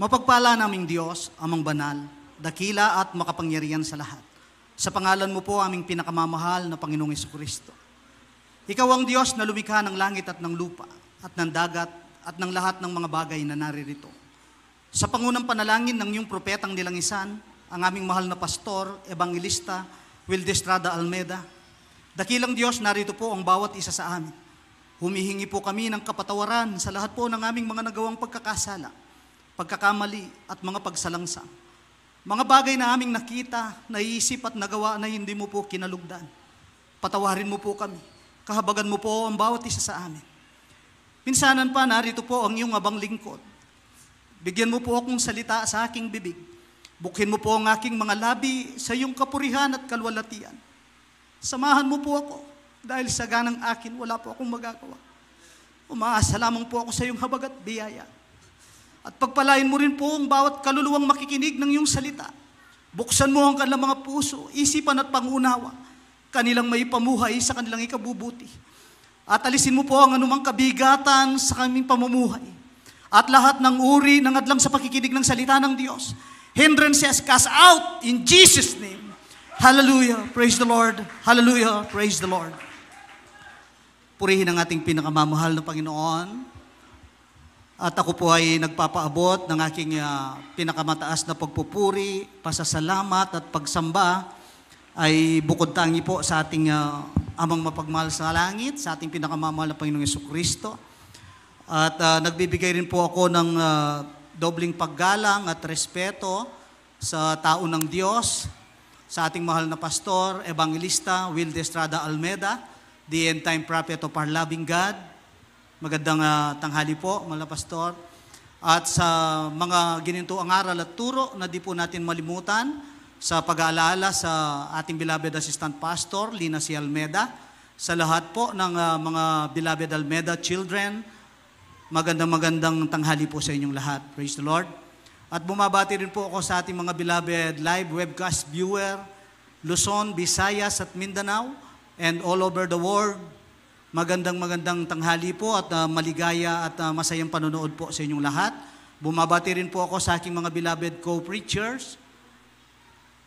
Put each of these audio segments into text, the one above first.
Mapagpala naming Diyos, amang banal, dakila at makapangyarihan sa lahat. Sa pangalan mo po aming pinakamamahal na Panginoong Kristo. Ikaw ang Diyos na lumikha ng langit at ng lupa, at ng dagat, at ng lahat ng mga bagay na naririto. Sa pangunang panalangin ng iyong propetang nilangisan, ang aming mahal na pastor, ebangelista, Wildestrada Almeda, dakilang Diyos narito po ang bawat isa sa amin. Humihingi po kami ng kapatawaran sa lahat po ng aming mga nagawang pagkakasala pagkakamali at mga pagsalangsa. Mga bagay na aming nakita, naisip at nagawa na hindi mo po kinalugdan. Patawarin mo po kami. Kahabagan mo po ang bawat isa sa amin. Minsanan pa, narito po ang iyong abang lingkod. Bigyan mo po akong salita sa aking bibig. Bukhin mo po ang aking mga labi sa iyong kapurihan at kalwalatian. Samahan mo po ako dahil sa ganang akin wala po akong magagawa. Umaasa lamang po ako sa iyong habag at biyaya. At pagpalain mo rin po ang bawat kaluluwang makikinig ng iyong salita. Buksan mo ang kanilang mga puso, isipan at pangunawa. Kanilang may pamuhay sa kanilang ikabubuti. At alisin mo po ang anumang kabigatan sa kaming pamumuhay. At lahat ng uri ng adlang sa pakikinig ng salita ng Diyos. Hindrances cast out in Jesus' name. Hallelujah. Praise the Lord. Hallelujah. Praise the Lord. Purihin ang ating pinakamamahal na Panginoon at ako po ay nagpapaabot ng aking uh, pinakamataas na pagpupuri, pasasalamat at pagsamba ay bukod tangi po sa ating uh, amang mapagmahal sa langit, sa ating pinakamamahal na Panginoong Yeso Kristo. At uh, nagbibigay rin po ako ng uh, dobling paggalang at respeto sa tao ng Diyos, sa ating mahal na pastor, evangelista Will Destrada Almeda, the end time prophet of our loving God, Magandang uh, tanghali po, mga pastor. At sa mga gininto ang aral at turo na di po natin malimutan sa pag-aalala sa ating beloved assistant pastor, Lina C. Almeda, sa lahat po ng uh, mga beloved Almeda children, magandang magandang tanghali po sa inyong lahat. Praise the Lord. At bumabati rin po ako sa ating mga beloved live webcast viewer, Luzon, Visayas at Mindanao, and all over the world. Magandang magandang tanghali po at uh, maligaya at uh, masayang panonood po sa inyong lahat. Bumabati rin po ako sa aking mga beloved co-preachers,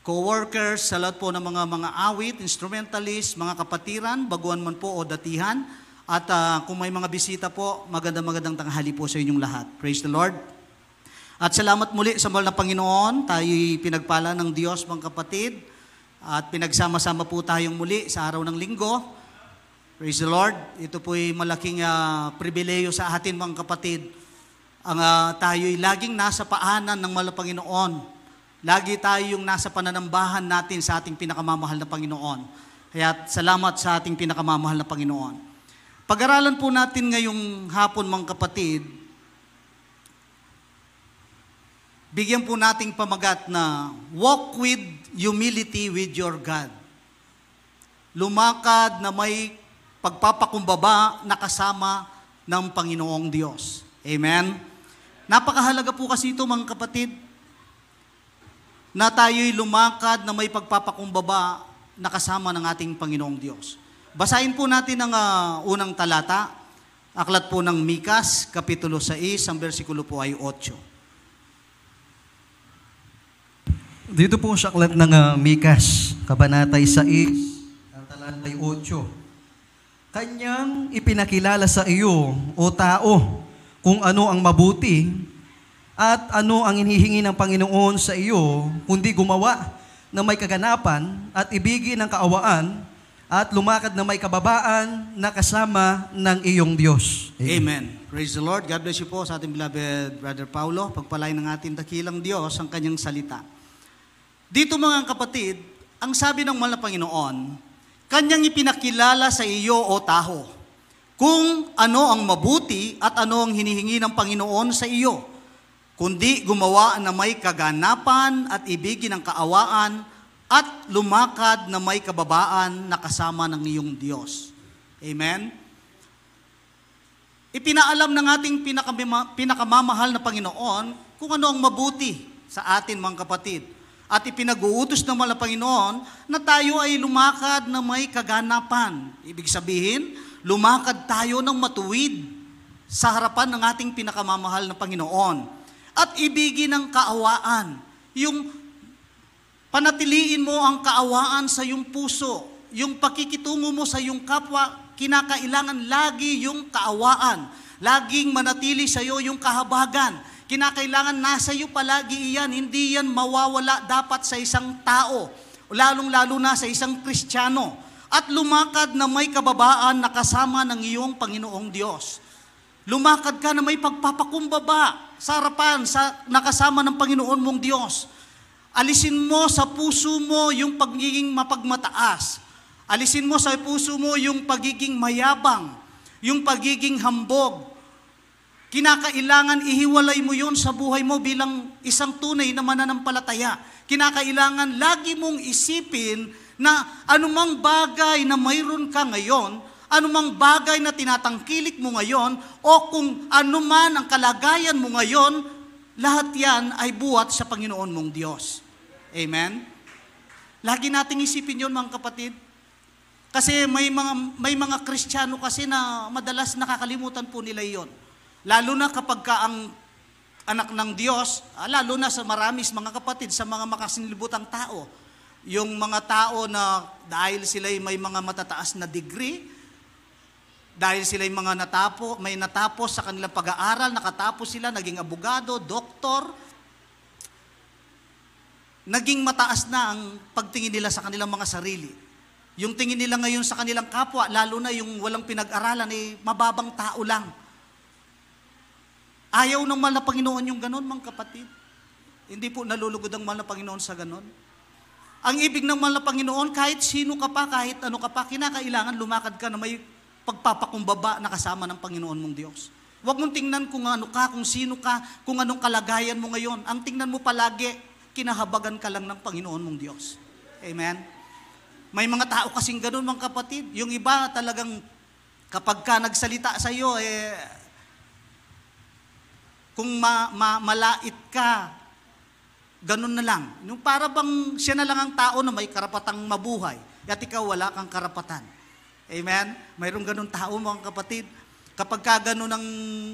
co-workers, sa lahat po ng mga mga awit, instrumentalists, mga kapatiran, baguan man po o datihan. At uh, kung may mga bisita po, magandang magandang tanghali po sa inyong lahat. Praise the Lord. At salamat muli sa mahal na Panginoon. Tayo'y pinagpala ng Diyos, mga kapatid. At pinagsama-sama po tayong muli sa araw ng linggo. Praise the Lord. Ito po'y malaking uh, pribileyo sa atin mga kapatid. Ang uh, tayo'y laging nasa paanan ng malapanginoon. Lagi tayong nasa pananambahan natin sa ating pinakamamahal na Panginoon. Kaya salamat sa ating pinakamamahal na Panginoon. Pag-aralan po natin ngayong hapon mga kapatid, bigyan po nating pamagat na walk with humility with your God. Lumakad na may pagpapakumbaba na kasama ng Panginoong Diyos. Amen? Napakahalaga po kasi ito mga kapatid, na tayo'y lumakad na may pagpapakumbaba na kasama ng ating Panginoong Diyos. Basahin po natin ang uh, unang talata, aklat po ng Mikas, Kapitulo 6, ang versikulo po ay 8. Dito po sa aklat ng uh, Mikas, Kabanata 6, ang ay 8. Kanyang ipinakilala sa iyo, o tao, kung ano ang mabuti at ano ang inihingi ng Panginoon sa iyo, kundi gumawa na may kaganapan at ibigin ng kaawaan at lumakad na may kababaan na kasama ng iyong Diyos. Amen. Amen. Praise the Lord. God bless you po sa ating beloved Brother Paulo. Pagpalain ng ating dakilang Diyos ang kanyang salita. Dito mga kapatid, ang sabi ng mahal na Panginoon, Kanyang ipinakilala sa iyo o tao kung ano ang mabuti at ano ang hinihingi ng Panginoon sa iyo, kundi gumawa na may kaganapan at ibigin ang kaawaan at lumakad na may kababaan na kasama ng iyong Diyos. Amen? Ipinaalam ng ating pinakamamahal na Panginoon kung ano ang mabuti sa atin mga kapatid at ipinag-uutos ng mga Panginoon na tayo ay lumakad na may kaganapan. Ibig sabihin, lumakad tayo ng matuwid sa harapan ng ating pinakamamahal na Panginoon. At ibigin ng kaawaan. Yung panatiliin mo ang kaawaan sa iyong puso. Yung pakikitungo mo sa iyong kapwa, kinakailangan lagi yung kaawaan. Laging manatili sa iyo yung kahabagan Kinakailangan nasa iyo palagi iyan, hindi yan mawawala dapat sa isang tao, lalong-lalo na sa isang Kristiyano. At lumakad na may kababaan na kasama ng iyong Panginoong Diyos. Lumakad ka na may pagpapakumbaba sa harapan, sa nakasama ng Panginoon mong Diyos. Alisin mo sa puso mo yung pagiging mapagmataas. Alisin mo sa puso mo yung pagiging mayabang, yung pagiging hambog, Kinakailangan ihiwalay mo yon sa buhay mo bilang isang tunay na mananampalataya. Kinakailangan lagi mong isipin na anumang bagay na mayroon ka ngayon, anumang bagay na tinatangkilik mo ngayon, o kung anuman ang kalagayan mo ngayon, lahat yan ay buhat sa Panginoon mong Diyos. Amen? Lagi nating isipin yon mga kapatid. Kasi may mga, may mga Kristiyano kasi na madalas nakakalimutan po nila yon. Lalo na kapag ka ang anak ng Diyos, ah, lalo na sa maramis mga kapatid, sa mga makasinlibutang tao, yung mga tao na dahil sila may mga matataas na degree, dahil sila mga natapo, may natapos sa kanilang pag-aaral, nakatapos sila, naging abogado, doktor, naging mataas na ang pagtingin nila sa kanilang mga sarili. Yung tingin nila ngayon sa kanilang kapwa, lalo na yung walang pinag-aralan, eh, mababang tao lang Ayaw ng mahal na Panginoon yung ganon, mga kapatid. Hindi po nalulugod ang mahal na Panginoon sa ganon. Ang ibig ng mahal na Panginoon, kahit sino ka pa, kahit ano ka pa, kinakailangan lumakad ka na may pagpapakumbaba na kasama ng Panginoon mong Diyos. Huwag mong tingnan kung ano ka, kung sino ka, kung anong kalagayan mo ngayon. Ang tingnan mo palagi, kinahabagan ka lang ng Panginoon mong Diyos. Amen? May mga tao kasing ganun, mga kapatid. Yung iba talagang kapag ka nagsalita sa iyo, eh, kung ma- ma- malait ka, ganun na lang. Yung para bang siya na lang ang tao na may karapatang mabuhay at ikaw wala kang karapatan. Amen? Mayroong ganun tao mga kapatid. Kapag ka ganun ang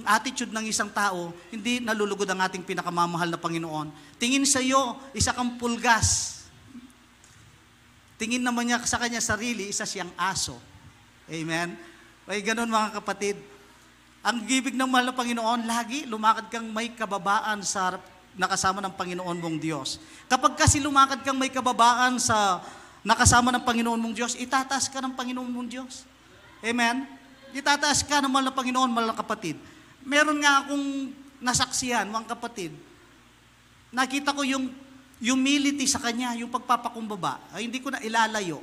attitude ng isang tao, hindi nalulugod ang ating pinakamamahal na Panginoon. Tingin sa iyo, isa kang pulgas. Tingin naman niya sa kanya sarili, isa siyang aso. Amen? Ay ganun mga kapatid. Ang ibig ng mahal ng Panginoon, lagi lumakad kang may kababaan sa nakasama ng Panginoon mong Diyos. Kapag kasi lumakad kang may kababaan sa nakasama ng Panginoon mong Diyos, itataas ka ng Panginoon mong Diyos. Amen? Itataas ka ng mahal ng Panginoon, mahal na kapatid. Meron nga akong nasaksihan, mga kapatid. Nakita ko yung humility sa kanya, yung pagpapakumbaba. Ay, hindi ko na ilalayo.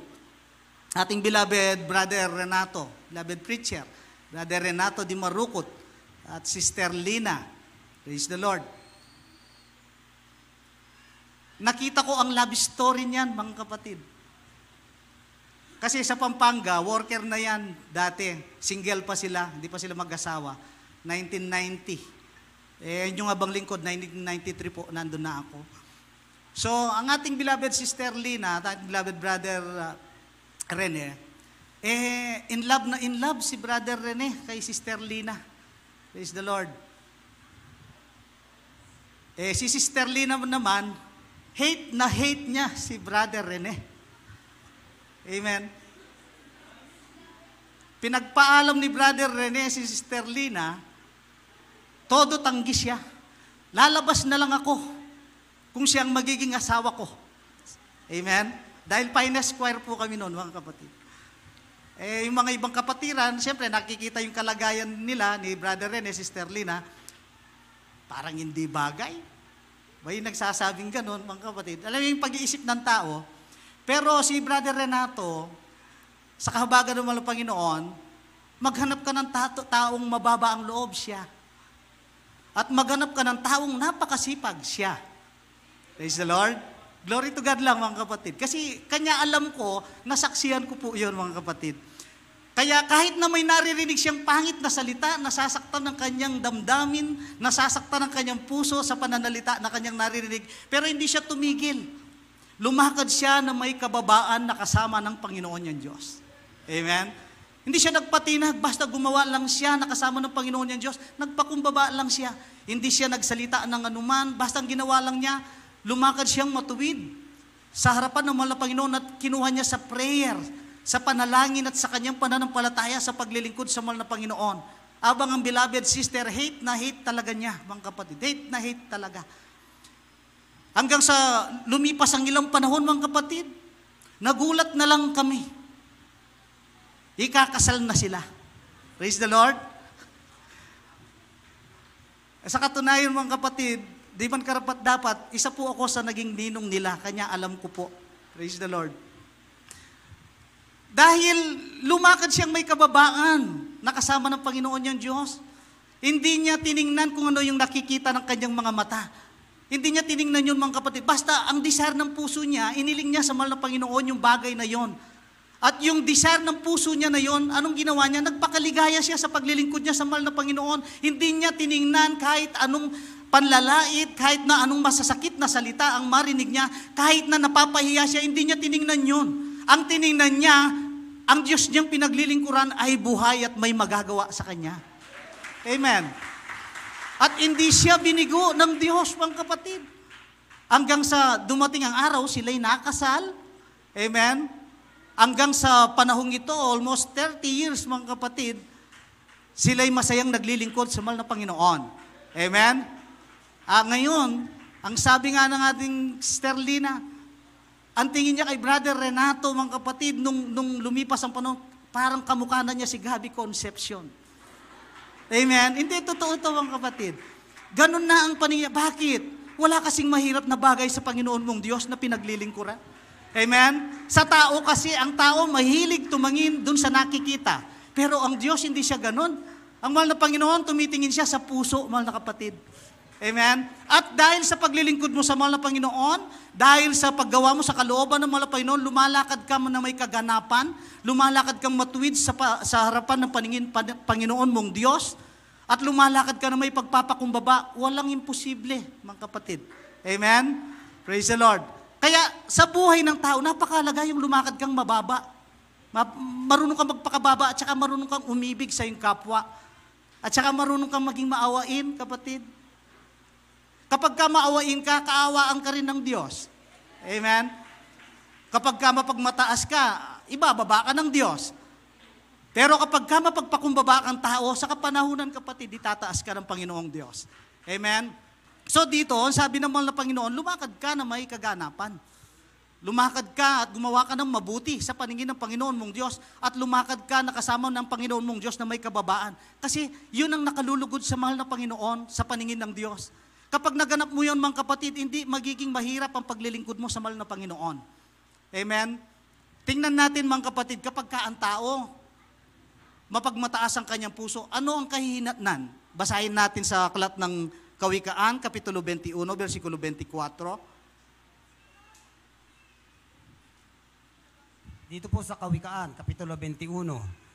Ating beloved brother Renato, beloved preacher Brother Renato Di Marukot at Sister Lina. Praise the Lord. Nakita ko ang love story niyan, mga kapatid. Kasi sa Pampanga, worker na yan dati. Single pa sila, hindi pa sila mag-asawa. 1990. Eh, yung abang lingkod, 1993 po, nandun na ako. So, ang ating beloved sister Lina, at ating beloved brother uh, Rene, eh, in love na in love si Brother Rene kay Sister Lina. Praise the Lord. Eh, si Sister Lina naman, hate na hate niya si Brother Rene. Amen. Pinagpaalam ni Brother Rene si Sister Lina, todo tanggi siya. Lalabas na lang ako kung siyang magiging asawa ko. Amen? Dahil pina-square po kami noon, mga kapatid. Eh, yung mga ibang kapatiran, siyempre nakikita yung kalagayan nila ni Brother Rene, Sister Lina, parang hindi bagay. May nagsasabing ganun, mga kapatid? Alam mo yung pag-iisip ng tao. Pero si Brother Renato, sa kahabagan ng mga Panginoon, maghanap ka ng tato, taong mababa ang loob siya. At maghanap ka ng taong napakasipag siya. Praise the Lord. Glory to God lang mga kapatid. Kasi kanya alam ko, nasaksihan ko po yun mga kapatid. Kaya kahit na may naririnig siyang pangit na salita, nasasaktan ng kanyang damdamin, nasasaktan ng kanyang puso sa pananalita na kanyang naririnig, pero hindi siya tumigil. Lumakad siya na may kababaan na kasama ng Panginoon niyang Diyos. Amen? Hindi siya nagpatinag, basta gumawa lang siya na kasama ng Panginoon niyang Diyos, nagpakumbaba lang siya. Hindi siya nagsalita ng anuman, basta ginawa lang niya, lumakad siyang matuwid sa harapan ng mga Panginoon at kinuha niya sa prayer sa panalangin at sa kanyang pananampalataya sa paglilingkod sa mahal na Panginoon. Abang ang beloved sister, hate na hate talaga niya, mga kapatid. Hate na hate talaga. Hanggang sa lumipas ang ilang panahon, mga kapatid, nagulat na lang kami. Ikakasal na sila. Praise the Lord. Sa katunayan, mga kapatid, di man karapat dapat, isa po ako sa naging ninong nila, kanya alam ko po. Praise the Lord. Dahil lumakad siyang may kababaan, nakasama ng Panginoon niyang Diyos. Hindi niya tiningnan kung ano yung nakikita ng kanyang mga mata. Hindi niya tiningnan yun mga kapatid. Basta ang desire ng puso niya, iniling niya sa mahal ng Panginoon yung bagay na yon. At yung desire ng puso niya na yon, anong ginawa niya? Nagpakaligaya siya sa paglilingkod niya sa mahal na Panginoon. Hindi niya tiningnan kahit anong panlalait, kahit na anong masasakit na salita ang marinig niya, kahit na napapahiya siya, hindi niya tiningnan yon ang tiningnan niya, ang Diyos niyang pinaglilingkuran ay buhay at may magagawa sa kanya. Amen. At hindi siya binigo ng Diyos, mga kapatid. Hanggang sa dumating ang araw, sila'y nakasal. Amen. Hanggang sa panahong ito, almost 30 years, mga kapatid, sila'y masayang naglilingkod sa mal na Panginoon. Amen? Ah, ngayon, ang sabi nga ng ating Sterlina, ang tingin niya kay Brother Renato, mga kapatid, nung, nung lumipas ang panahon, parang kamukha na niya si Gabi Concepcion. Amen? Hindi, totoo ito, mga kapatid. Ganun na ang paningin. niya. Bakit? Wala kasing mahirap na bagay sa Panginoon mong Diyos na pinaglilingkuran. Amen? Sa tao kasi, ang tao mahilig tumangin dun sa nakikita. Pero ang Diyos, hindi siya ganun. Ang mahal na Panginoon, tumitingin siya sa puso, mahal na kapatid. Amen? At dahil sa paglilingkod mo sa mahal na Panginoon, dahil sa paggawa mo sa kalooban ng mahal na Panginoon, lumalakad ka mo na may kaganapan, lumalakad kang matuwid sa, pa, sa harapan ng paningin, pan, Panginoon mong Diyos, at lumalakad ka na may pagpapakumbaba, walang imposible, mga kapatid. Amen? Praise the Lord. Kaya sa buhay ng tao, napakalaga yung lumakad kang mababa. Marunong kang magpakababa at saka marunong kang umibig sa iyong kapwa. At saka marunong kang maging maawain, kapatid. Kapag ka maawain ka, kaawaan ka rin ng Diyos. Amen? Kapag ka mapagmataas ka, ibababa ka ng Diyos. Pero kapag ka mapagpakumbaba kang tao, sa kapanahunan kapatid, itataas ka ng Panginoong Diyos. Amen? So dito, sabi naman ng Panginoon, lumakad ka na may kaganapan. Lumakad ka at gumawa ka ng mabuti sa paningin ng Panginoon mong Diyos at lumakad ka nakasama ng Panginoon mong Diyos na may kababaan. Kasi yun ang nakalulugod sa mahal na Panginoon sa paningin ng Diyos. Kapag naganap mo yon mga kapatid, hindi magiging mahirap ang paglilingkod mo sa mal na Panginoon. Amen? Tingnan natin mga kapatid, kapag ka ang tao, mapagmataas ang kanyang puso, ano ang kahihinatnan? Basahin natin sa aklat ng Kawikaan, Kapitulo 21, versikulo 24. Dito po sa Kawikaan, Kapitulo 21,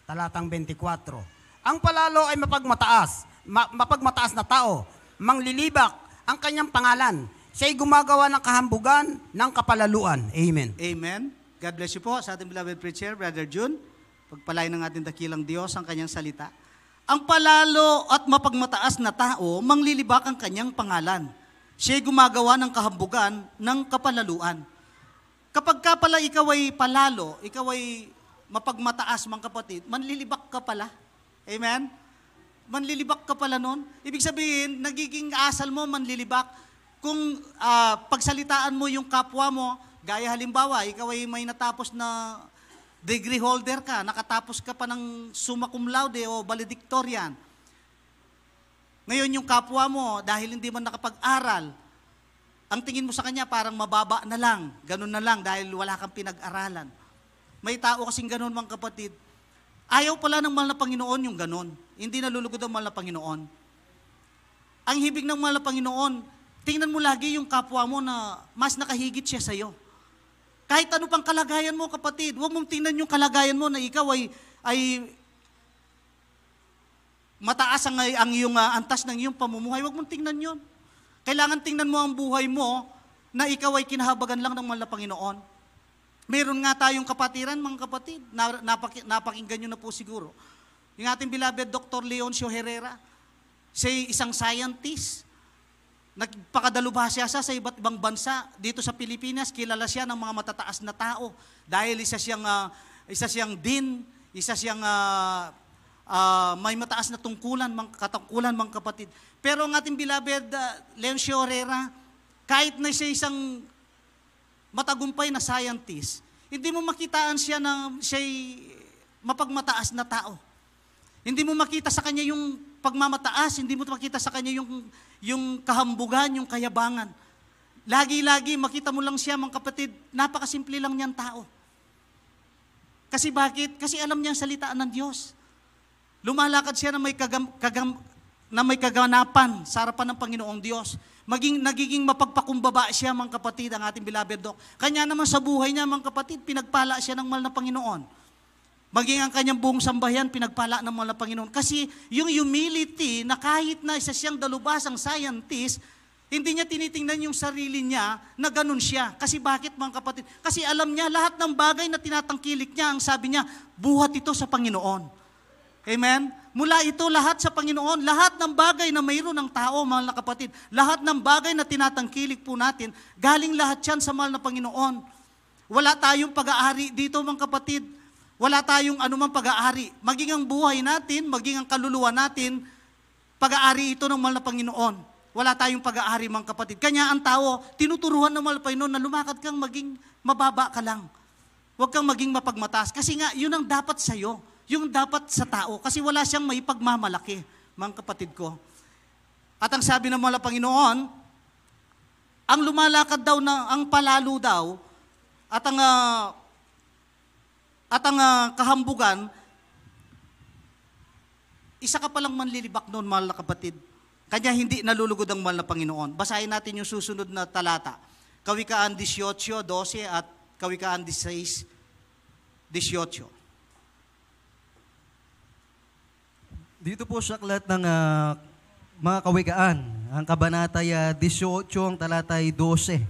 talatang 24. Ang palalo ay mapagmataas, ma- mapagmataas na tao, manglilibak, ang kanyang pangalan. Siya'y gumagawa ng kahambugan ng kapalaluan. Amen. Amen. God bless you po sa ating beloved preacher, Brother June. Pagpalain ng ating dakilang Diyos ang kanyang salita. Ang palalo at mapagmataas na tao, manglilibak ang kanyang pangalan. Siya'y gumagawa ng kahambugan ng kapalaluan. Kapag ka pala ikaw ay palalo, ikaw ay mapagmataas, mga kapatid, manlilibak ka pala. Amen? manlilibak ka pala nun. Ibig sabihin, nagiging asal mo manlilibak. Kung uh, pagsalitaan mo yung kapwa mo, gaya halimbawa, ikaw ay may natapos na degree holder ka, nakatapos ka pa ng summa cum laude o valedictorian. Ngayon yung kapwa mo, dahil hindi man nakapag-aral, ang tingin mo sa kanya parang mababa na lang, ganun na lang dahil wala kang pinag-aralan. May tao kasing ganun mga kapatid, Ayaw pala ng mahal na Panginoon yung ganon. Hindi nalulugod ang mahal na Panginoon. Ang hibig ng mahal na Panginoon, tingnan mo lagi yung kapwa mo na mas nakahigit siya sa'yo. Kahit ano pang kalagayan mo, kapatid, huwag mong tingnan yung kalagayan mo na ikaw ay, ay mataas ang, ang iyong uh, antas ng iyong pamumuhay. Huwag mong tingnan yon. Kailangan tingnan mo ang buhay mo na ikaw ay kinahabagan lang ng mahal na Panginoon. Meron nga tayong kapatiran, mga kapatid. Napak- napakinggan nyo na po siguro. Yung ating beloved Dr. Leoncio Herrera, si isang scientist. Nagpakadalubha siya sa, sa iba't ibang bansa. Dito sa Pilipinas, kilala siya ng mga matataas na tao. Dahil isa siyang, uh, isa siyang din, isa siyang uh, uh, may mataas na tungkulan, mga katungkulan, mga kapatid. Pero ang ating beloved uh, Leoncio Herrera, kahit na siya isang matagumpay na scientist, hindi mo makitaan siya na siya'y mapagmataas na tao. Hindi mo makita sa kanya yung pagmamataas, hindi mo makita sa kanya yung, yung kahambugan, yung kayabangan. Lagi-lagi, makita mo lang siya, mga kapatid, napakasimple lang niyang tao. Kasi bakit? Kasi alam niya ang salitaan ng Diyos. Lumalakad siya na may kagam, kagam, na may kaganapan sa harapan ng Panginoong Diyos. Maging, nagiging mapagpakumbaba siya, mga kapatid, ang ating beloved Doc. Kanya naman sa buhay niya, mga kapatid, pinagpala siya ng mal na Panginoon. Maging ang kanyang buong sambahayan, pinagpala ng mal na Panginoon. Kasi yung humility na kahit na isa siyang dalubasang scientist, hindi niya tinitingnan yung sarili niya na ganun siya. Kasi bakit mga kapatid? Kasi alam niya lahat ng bagay na tinatangkilik niya, ang sabi niya, buhat ito sa Panginoon. Amen? Mula ito lahat sa Panginoon, lahat ng bagay na mayroon ng tao, mahal na kapatid, lahat ng bagay na tinatangkilik po natin, galing lahat yan sa mahal na Panginoon. Wala tayong pag-aari dito mga kapatid. Wala tayong anumang pag-aari. Maging ang buhay natin, maging ang kaluluwa natin, pag-aari ito ng mahal na Panginoon. Wala tayong pag-aari mga kapatid. Kanya ang tao, tinuturuhan ng Malpainon na lumakad kang maging mababa ka lang. Huwag kang maging mapagmataas. Kasi nga, yun ang dapat sa'yo yung dapat sa tao kasi wala siyang may pagmamalaki, mga kapatid ko. At ang sabi ng mga Panginoon, ang lumalakad daw na ang palalo daw at ang uh, at ang uh, kahambugan isa ka palang manlilibak noon mahal na kapatid. Kanya hindi nalulugod ang mahal na Panginoon. Basahin natin yung susunod na talata. Kawikaan 18, 12 at Kawikaan 16, 18. Dito po sa aklat ng uh, mga kawikaan, ang kabanata ay 18 ang talatay 12.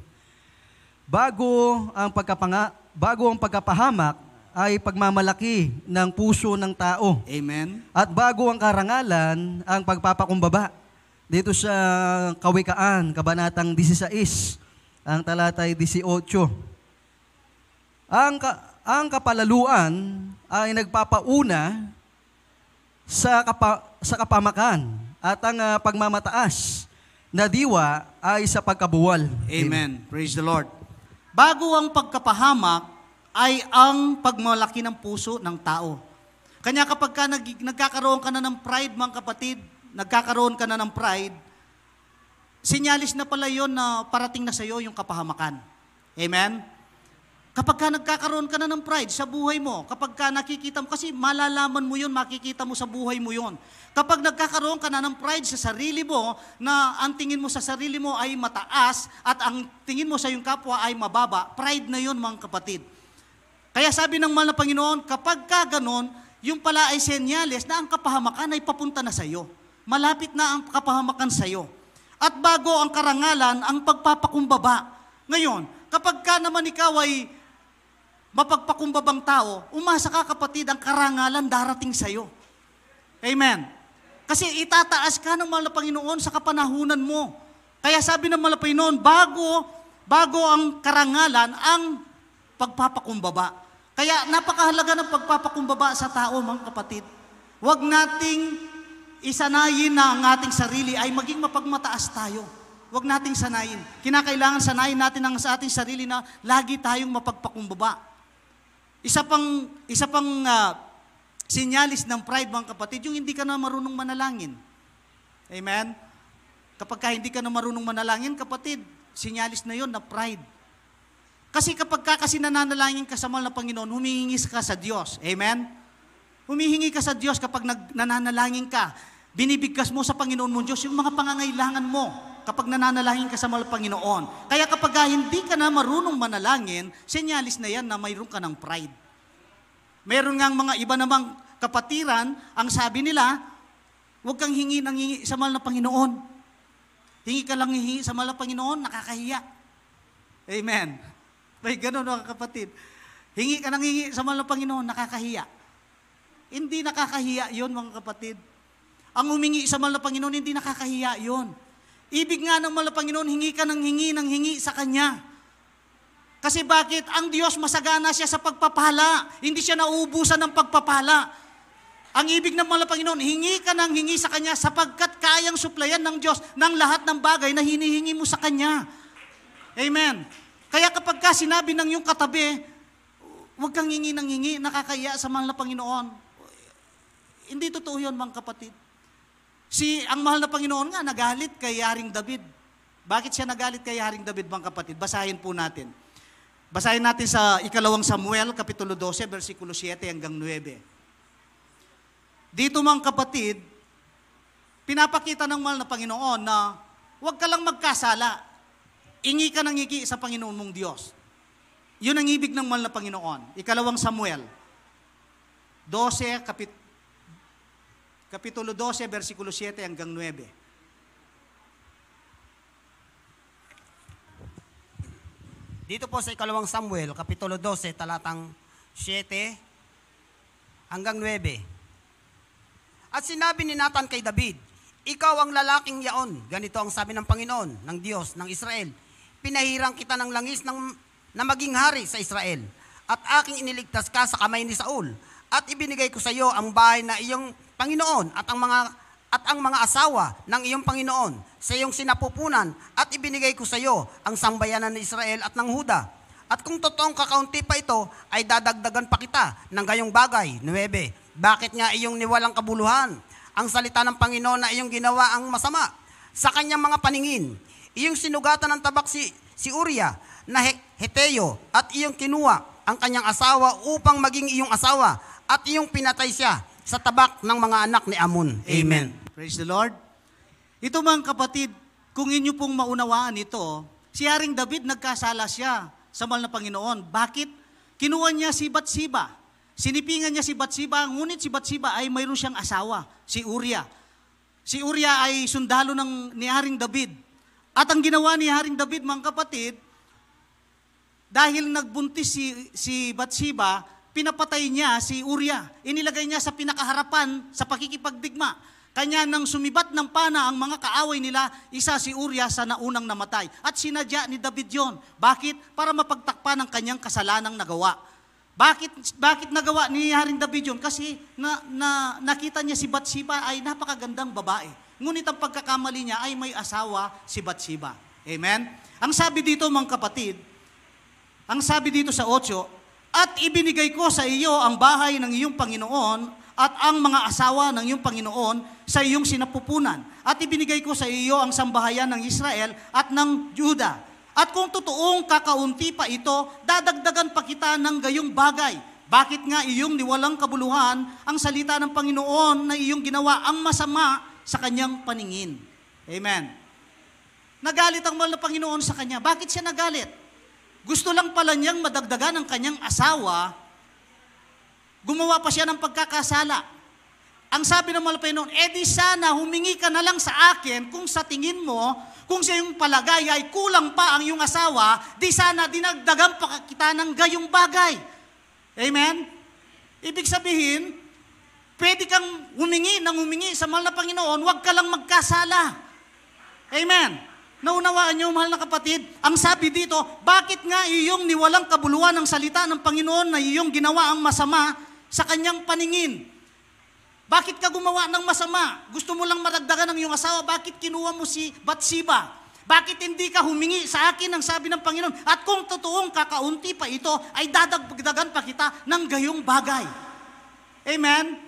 Bago ang pagkapanga, bago ang pagkapahamak ay pagmamalaki ng puso ng tao. Amen. At bago ang karangalan, ang pagpapakumbaba. Dito sa Kawikaan, kabanatang 16, ang talatay 18. Ang, ka, ang kapalaluan ay nagpapauna sa, kapa, sa kapamakan at ang uh, pagmamataas na diwa ay sa pagkabuwal. Amen. Praise the Lord. Bago ang pagkapahamak ay ang pagmalaki ng puso ng tao. Kanya kapag ka nag, nagkakaroon ka na ng pride, mga kapatid, nagkakaroon ka na ng pride, sinyalis na pala yon na parating na sa iyo yung kapahamakan. Amen? Kapag ka nagkakaroon ka na ng pride sa buhay mo, kapag ka nakikita mo, kasi malalaman mo yun, makikita mo sa buhay mo yun. Kapag nagkakaroon ka na ng pride sa sarili mo, na ang tingin mo sa sarili mo ay mataas at ang tingin mo sa iyong kapwa ay mababa, pride na yun mga kapatid. Kaya sabi ng mahal na Panginoon, kapag ka ganun, yung pala ay senyales na ang kapahamakan ay papunta na sa iyo. Malapit na ang kapahamakan sa iyo. At bago ang karangalan, ang pagpapakumbaba. Ngayon, kapag ka naman ikaw ay mapagpakumbabang tao, umasa ka kapatid, ang karangalan darating sa iyo. Amen. Kasi itataas ka ng mahal Panginoon sa kapanahunan mo. Kaya sabi ng mahal Panginoon, bago, bago ang karangalan, ang pagpapakumbaba. Kaya napakahalaga ng pagpapakumbaba sa tao, mga kapatid. Huwag nating isanayin na ang ating sarili ay maging mapagmataas tayo. Huwag nating sanayin. Kinakailangan sanayin natin ang sa ating sarili na lagi tayong mapagpakumbaba. Isa pang, isa pang uh, sinyalis ng pride, mga kapatid, yung hindi ka na marunong manalangin. Amen? Kapag ka hindi ka na marunong manalangin, kapatid, sinyalis na yon na pride. Kasi kapag ka kasi nananalangin ka sa mahal na Panginoon, humihingi ka sa Diyos. Amen? Humihingi ka sa Diyos kapag nag, nananalangin ka. Binibigkas mo sa Panginoon mo Diyos yung mga pangangailangan mo kapag nananalangin ka sa mahal Panginoon. Kaya kapag hindi ka na marunong manalangin, senyalis na yan na mayroon ka ng pride. Meron ngang mga iba namang kapatiran, ang sabi nila, huwag kang hingi ng hingi sa mahal na Panginoon. Hingi ka lang hingi sa mahal na Panginoon, nakakahiya. Amen. May ganun mga kapatid. Hingi ka ng hingi sa mahal na Panginoon, nakakahiya. Hindi nakakahiya yon mga kapatid. Ang humingi sa mahal na Panginoon, hindi nakakahiya yon. Ibig nga ng mga Panginoon, hingi ka ng hingi ng hingi sa Kanya. Kasi bakit? Ang Diyos masagana siya sa pagpapala. Hindi siya nauubusan ng pagpapala. Ang ibig ng mga Panginoon, hingi ka ng hingi sa Kanya sapagkat kayang suplayan ng Diyos ng lahat ng bagay na hinihingi mo sa Kanya. Amen. Kaya kapag ka sinabi ng iyong katabi, huwag kang hingi ng hingi, nakakaya sa mahal na Panginoon. Hindi totoo yun, mga kapatid. Si, ang mahal na Panginoon nga, nagalit kay Yaring David. Bakit siya nagalit kay Yaring David, mga kapatid? Basahin po natin. Basahin natin sa ikalawang Samuel, Kapitulo 12, versikulo 7 hanggang 9. Dito mga kapatid, pinapakita ng mahal na Panginoon na huwag ka lang magkasala. Ingi ka ng iki sa Panginoon mong Diyos. Yun ang ibig ng mahal na Panginoon. Ikalawang Samuel, 12, kapit Kapitulo 12, versikulo 7 hanggang 9. Dito po sa ikalawang Samuel, kapitulo 12, talatang 7 hanggang 9. At sinabi ni Nathan kay David, Ikaw ang lalaking yaon, ganito ang sabi ng Panginoon, ng Diyos, ng Israel. Pinahirang kita ng langis ng, na maging hari sa Israel, at aking iniligtas ka sa kamay ni Saul, at ibinigay ko sa iyo ang bahay na iyong Panginoon at ang mga at ang mga asawa ng iyong Panginoon sa iyong sinapupunan at ibinigay ko sa iyo ang sambayanan ng Israel at ng Huda. At kung totoong kakaunti pa ito, ay dadagdagan pa kita ng gayong bagay. 9. Bakit nga iyong niwalang kabuluhan? Ang salita ng Panginoon na iyong ginawa ang masama sa kanyang mga paningin. Iyong sinugatan ng tabak si, si Uria na he, Heteo at iyong kinuha ang kanyang asawa upang maging iyong asawa at iyong pinatay siya sa tabak ng mga anak ni Amon. Amen. Praise the Lord. Ito mga kapatid, kung inyo pong maunawaan ito, si Haring David nagkasala siya sa mal na Panginoon. Bakit? Kinuha niya si Batsiba. Sinipingan niya si Batsiba, ngunit si Batsiba ay mayroon siyang asawa, si Uriah. Si Uriah ay sundalo ng ni Haring David. At ang ginawa ni Haring David, mga kapatid, dahil nagbuntis si, si Batsiba, pinapatay niya si Uria. Inilagay niya sa pinakaharapan sa pakikipagdigma. Kanya nang sumibat ng pana ang mga kaaway nila, isa si Uria sa naunang namatay. At sinadya ni David yon. Bakit? Para mapagtakpan ang kanyang kasalanang nagawa. Bakit bakit nagawa ni Haring David yon? Kasi na, na, nakita niya si Batsiba ay napakagandang babae. Ngunit ang pagkakamali niya ay may asawa si Batsiba. Amen? Ang sabi dito mga kapatid, ang sabi dito sa 8, at ibinigay ko sa iyo ang bahay ng iyong Panginoon at ang mga asawa ng iyong Panginoon sa iyong sinapupunan. At ibinigay ko sa iyo ang sambahayan ng Israel at ng Juda. At kung totoong kakaunti pa ito, dadagdagan pa kita ng gayong bagay. Bakit nga iyong niwalang kabuluhan ang salita ng Panginoon na iyong ginawa ang masama sa kanyang paningin? Amen. Nagalit ang mahal na Panginoon sa kanya. Bakit siya nagalit? Gusto lang pala niyang madagdagan ng kanyang asawa, gumawa pa siya ng pagkakasala. Ang sabi ng malapay noon, edi eh, sana humingi ka na lang sa akin kung sa tingin mo, kung sa iyong palagay ay kulang pa ang iyong asawa, di sana dinagdagan pa kita ng gayong bagay. Amen? Ibig sabihin, pwede kang humingi ng humingi sa mahal na Panginoon, huwag ka lang magkasala. Amen? Naunawaan niyo, mahal na kapatid, ang sabi dito, bakit nga iyong niwalang kabuluan ng salita ng Panginoon na iyong ginawa ang masama sa kanyang paningin? Bakit ka gumawa ng masama? Gusto mo lang maragdagan ng iyong asawa, bakit kinuha mo si Batsiba? Bakit hindi ka humingi sa akin ang sabi ng Panginoon? At kung totoong kakaunti pa ito, ay dadagdagan pa kita ng gayong bagay. Amen?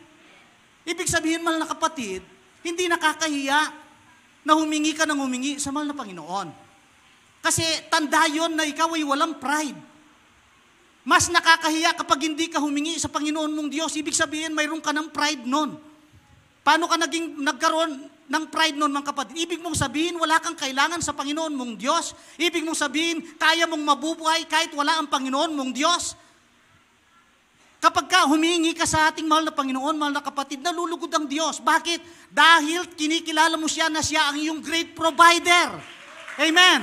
Ibig sabihin, mahal na kapatid, hindi nakakahiya na humingi ka ng humingi sa mahal na Panginoon. Kasi tanda yon na ikaw ay walang pride. Mas nakakahiya kapag hindi ka humingi sa Panginoon mong Diyos. Ibig sabihin, mayroon ka ng pride noon. Paano ka naging, nagkaroon ng pride noon, mga kapatid? Ibig mong sabihin, wala kang kailangan sa Panginoon mong Diyos. Ibig mong sabihin, kaya mong mabubuhay kahit wala ang Panginoon mong Diyos. Kapag ka humihingi ka sa ating mahal na Panginoon, mahal na kapatid, nalulugod ang Diyos. Bakit? Dahil kinikilala mo siya na siya ang iyong great provider. Amen.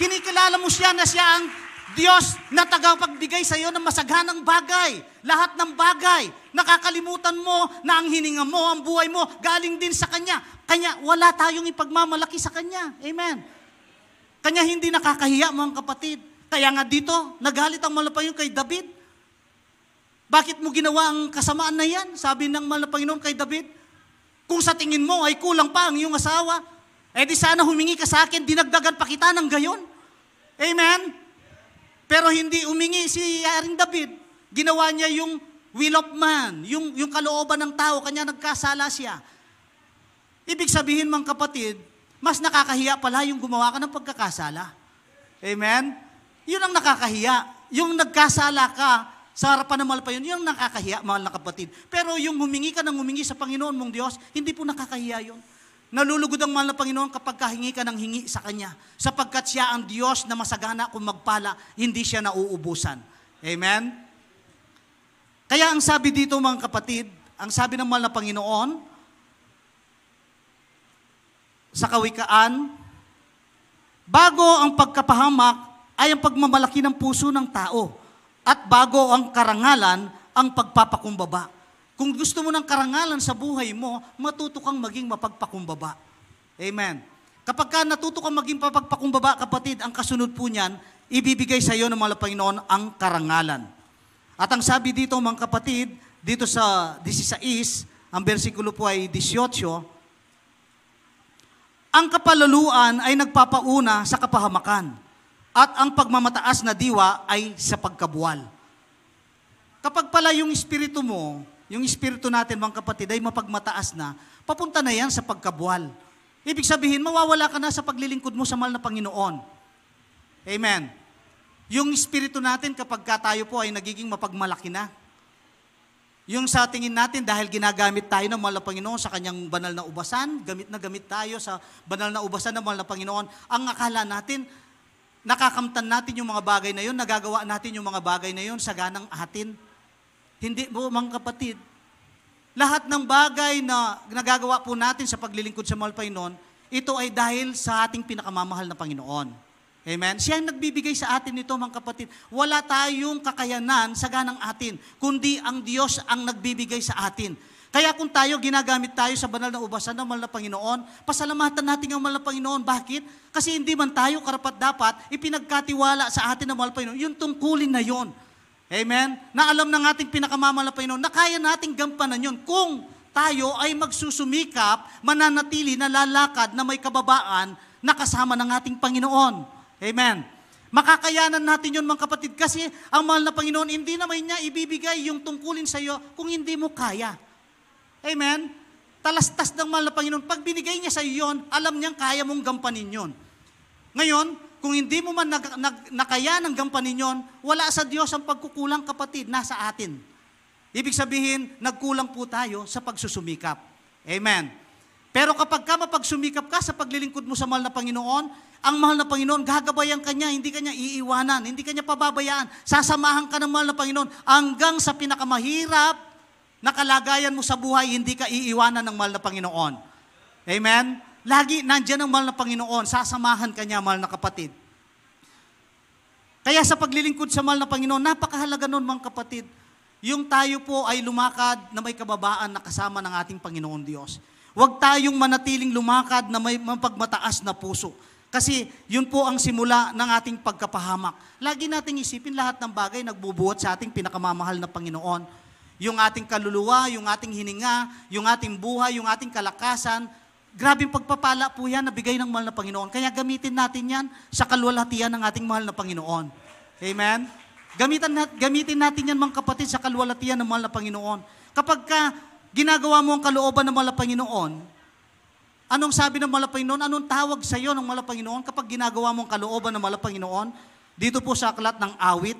Kinikilala mo siya na siya ang Diyos na tagapagbigay sa iyo ng masaganang bagay, lahat ng bagay. Nakakalimutan mo na ang hininga mo, ang buhay mo, galing din sa Kanya. Kanya, wala tayong ipagmamalaki sa Kanya. Amen. Kanya hindi nakakahiya, mga kapatid. Kaya nga dito, nagalit ang malapayong kay David. Bakit mo ginawa ang kasamaan na yan? Sabi ng mahal na Panginoon kay David, kung sa tingin mo ay kulang pa ang iyong asawa, eh di sana humingi ka sa akin, dinagdagan pa kita ng gayon. Amen? Pero hindi humingi si Yaring David. Ginawa niya yung will of man, yung, yung kalooban ng tao, kanya nagkasala siya. Ibig sabihin mga kapatid, mas nakakahiya pala yung gumawa ka ng pagkakasala. Amen? Yun ang nakakahiya. Yung nagkasala ka, sa harapan ng malpayon, yung nakakahiya, mahal na kapatid. Pero yung humingi ka ng humingi sa Panginoon mong Diyos, hindi po nakakahiya yon. Nalulugod ang mahal na Panginoon kapag kahingi ka ng hingi sa Kanya. Sapagkat siya ang Diyos na masagana kung magpala, hindi siya nauubusan. Amen? Kaya ang sabi dito mga kapatid, ang sabi ng mahal na Panginoon, sa kawikaan, bago ang pagkapahamak ay ang pagmamalaki ng puso ng tao at bago ang karangalan, ang pagpapakumbaba. Kung gusto mo ng karangalan sa buhay mo, matuto kang maging mapagpakumbaba. Amen. Kapag ka natuto kang maging mapagpakumbaba, kapatid, ang kasunod po niyan, ibibigay sa iyo ng mga Panginoon ang karangalan. At ang sabi dito, mga kapatid, dito sa 16, ang bersikulo po ay 18, ang kapalaluan ay nagpapauna sa kapahamakan. At ang pagmamataas na diwa ay sa pagkabuwal. Kapag pala yung espiritu mo, yung espiritu natin mga kapatid ay mapagmataas na, papunta na yan sa pagkabuwal. Ibig sabihin, mawawala ka na sa paglilingkod mo sa mahal na Panginoon. Amen. Yung espiritu natin kapag ka tayo po ay nagiging mapagmalaki na, yung sa tingin natin, dahil ginagamit tayo ng mahal na Panginoon sa kanyang banal na ubasan, gamit na gamit tayo sa banal na ubasan ng mahal na Panginoon, ang akala natin, nakakamtan natin yung mga bagay na yun, nagagawa natin yung mga bagay na yun sa ganang atin. Hindi po, mga kapatid, lahat ng bagay na nagagawa po natin sa paglilingkod sa mahal Panginoon, ito ay dahil sa ating pinakamamahal na Panginoon. Amen? Siya ang nagbibigay sa atin nito, mga kapatid. Wala tayong kakayanan sa ganang atin, kundi ang Diyos ang nagbibigay sa atin. Kaya kung tayo, ginagamit tayo sa banal na ubasan ng mahal na Panginoon, pasalamatan natin ang mahal na Panginoon. Bakit? Kasi hindi man tayo karapat-dapat, ipinagkatiwala sa atin ng mahal na Panginoon. Yung tungkulin na yon. Amen? Na alam ng ating pinakamamahal na Panginoon, na kaya nating gampanan yon kung tayo ay magsusumikap, mananatili na lalakad na may kababaan na kasama ng ating Panginoon. Amen. Makakayanan natin yon mga kapatid kasi ang mahal na Panginoon, hindi naman niya ibibigay yung tungkulin sa iyo kung hindi mo kaya. Amen? Talastas ng mahal na Panginoon. Pag binigay niya sa iyo yon, alam niyang kaya mong gampanin yon. Ngayon, kung hindi mo man nag, nag, nakaya ng gampanin yon, wala sa Diyos ang pagkukulang kapatid, nasa atin. Ibig sabihin, nagkulang po tayo sa pagsusumikap. Amen. Pero kapag ka mapagsumikap ka sa paglilingkod mo sa mahal na Panginoon, ang mahal na Panginoon, gagabayan ka niya, hindi ka niya iiwanan, hindi ka niya pababayaan. Sasamahan ka ng mahal na Panginoon hanggang sa pinakamahirap na kalagayan mo sa buhay, hindi ka iiwanan ng mahal na Panginoon. Amen? Lagi nandiyan ang mahal na Panginoon, sasamahan ka niya, mahal na kapatid. Kaya sa paglilingkod sa mahal na Panginoon, napakahalaga nun mga kapatid, yung tayo po ay lumakad na may kababaan na kasama ng ating Panginoon Diyos. Huwag tayong manatiling lumakad na may mapagmataas na puso. Kasi yun po ang simula ng ating pagkapahamak. Lagi nating isipin lahat ng bagay nagbubuhat sa ating pinakamamahal na Panginoon yung ating kaluluwa, yung ating hininga, yung ating buhay, yung ating kalakasan. Grabing pagpapala po yan na bigay ng mahal na Panginoon. Kaya gamitin natin yan sa kalwalhatian ng ating mahal na Panginoon. Amen? Gamitan nat- gamitin natin yan mga kapatid sa kalwalhatian ng mahal na Panginoon. Kapag ka ginagawa mo ang kalooban ng mahal na Panginoon, anong sabi ng mahal na Panginoon? Anong tawag sa iyo ng mahal na Panginoon kapag ginagawa mo ang kalooban ng mahal na Panginoon? Dito po sa aklat ng awit,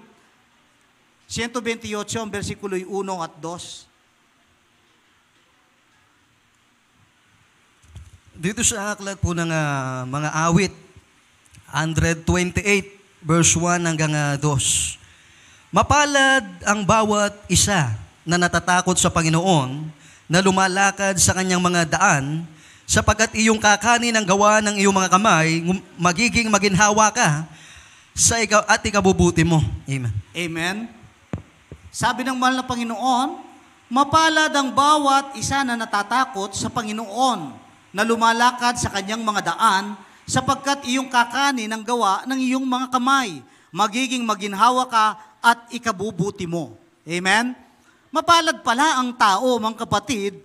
128 ang versikulo 1 at 2. Dito sa aklat po ng uh, mga awit, 128 verse 1 hanggang uh, ah, 2. Mapalad ang bawat isa na natatakot sa Panginoon, na lumalakad sa kanyang mga daan, sapagkat iyong kakanin ang gawa ng iyong mga kamay, magiging maginhawa ka sa ikaw at ikabubuti mo. Amen. Amen. Sabi ng mahal na Panginoon, mapalad ang bawat isa na natatakot sa Panginoon na lumalakad sa kanyang mga daan sapagkat iyong kakanin ang gawa ng iyong mga kamay. Magiging maginhawa ka at ikabubuti mo. Amen? Mapalad pala ang tao, mga kapatid,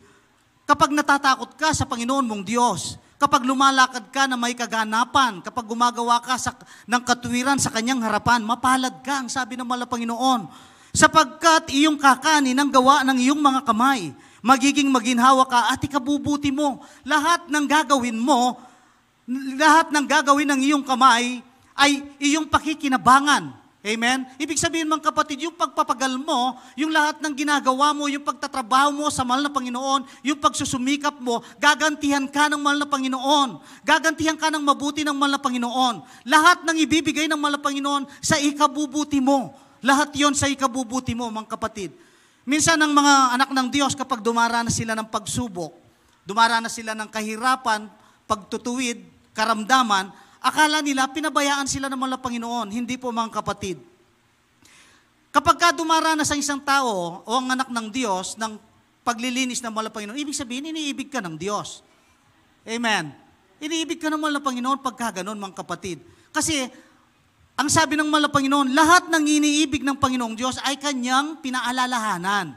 kapag natatakot ka sa Panginoon mong Diyos, kapag lumalakad ka na may kaganapan, kapag gumagawa ka sa, ng katuwiran sa kanyang harapan, mapalad ka, ang sabi ng mala Panginoon sapagkat iyong kakanin ang gawa ng iyong mga kamay. Magiging maginhawa ka at ikabubuti mo. Lahat ng gagawin mo, lahat ng gagawin ng iyong kamay ay iyong pakikinabangan. Amen? Ibig sabihin mga kapatid, yung pagpapagal mo, yung lahat ng ginagawa mo, yung pagtatrabaho mo sa mahal na Panginoon, yung pagsusumikap mo, gagantihan ka ng mahal na Panginoon. Gagantihan ka ng mabuti ng mahal na Panginoon. Lahat ng ibibigay ng mahal na Panginoon sa ikabubuti mo. Lahat yon sa ikabubuti mo, mga kapatid. Minsan ang mga anak ng Diyos kapag dumaranas sila ng pagsubok, dumaranas sila ng kahirapan, pagtutuwid, karamdaman, akala nila pinabayaan sila ng mga Panginoon. Hindi po mga kapatid. Kapag ka dumaranas ang isang tao o ang anak ng Diyos ng paglilinis ng mga Panginoon, ibig sabihin, iniibig ka ng Diyos. Amen. Iniibig ka ng mga Panginoon pagka ganun, mga kapatid. Kasi ang sabi ng mga Panginoon, lahat ng iniibig ng Panginoong Diyos ay kanyang pinaalalahanan.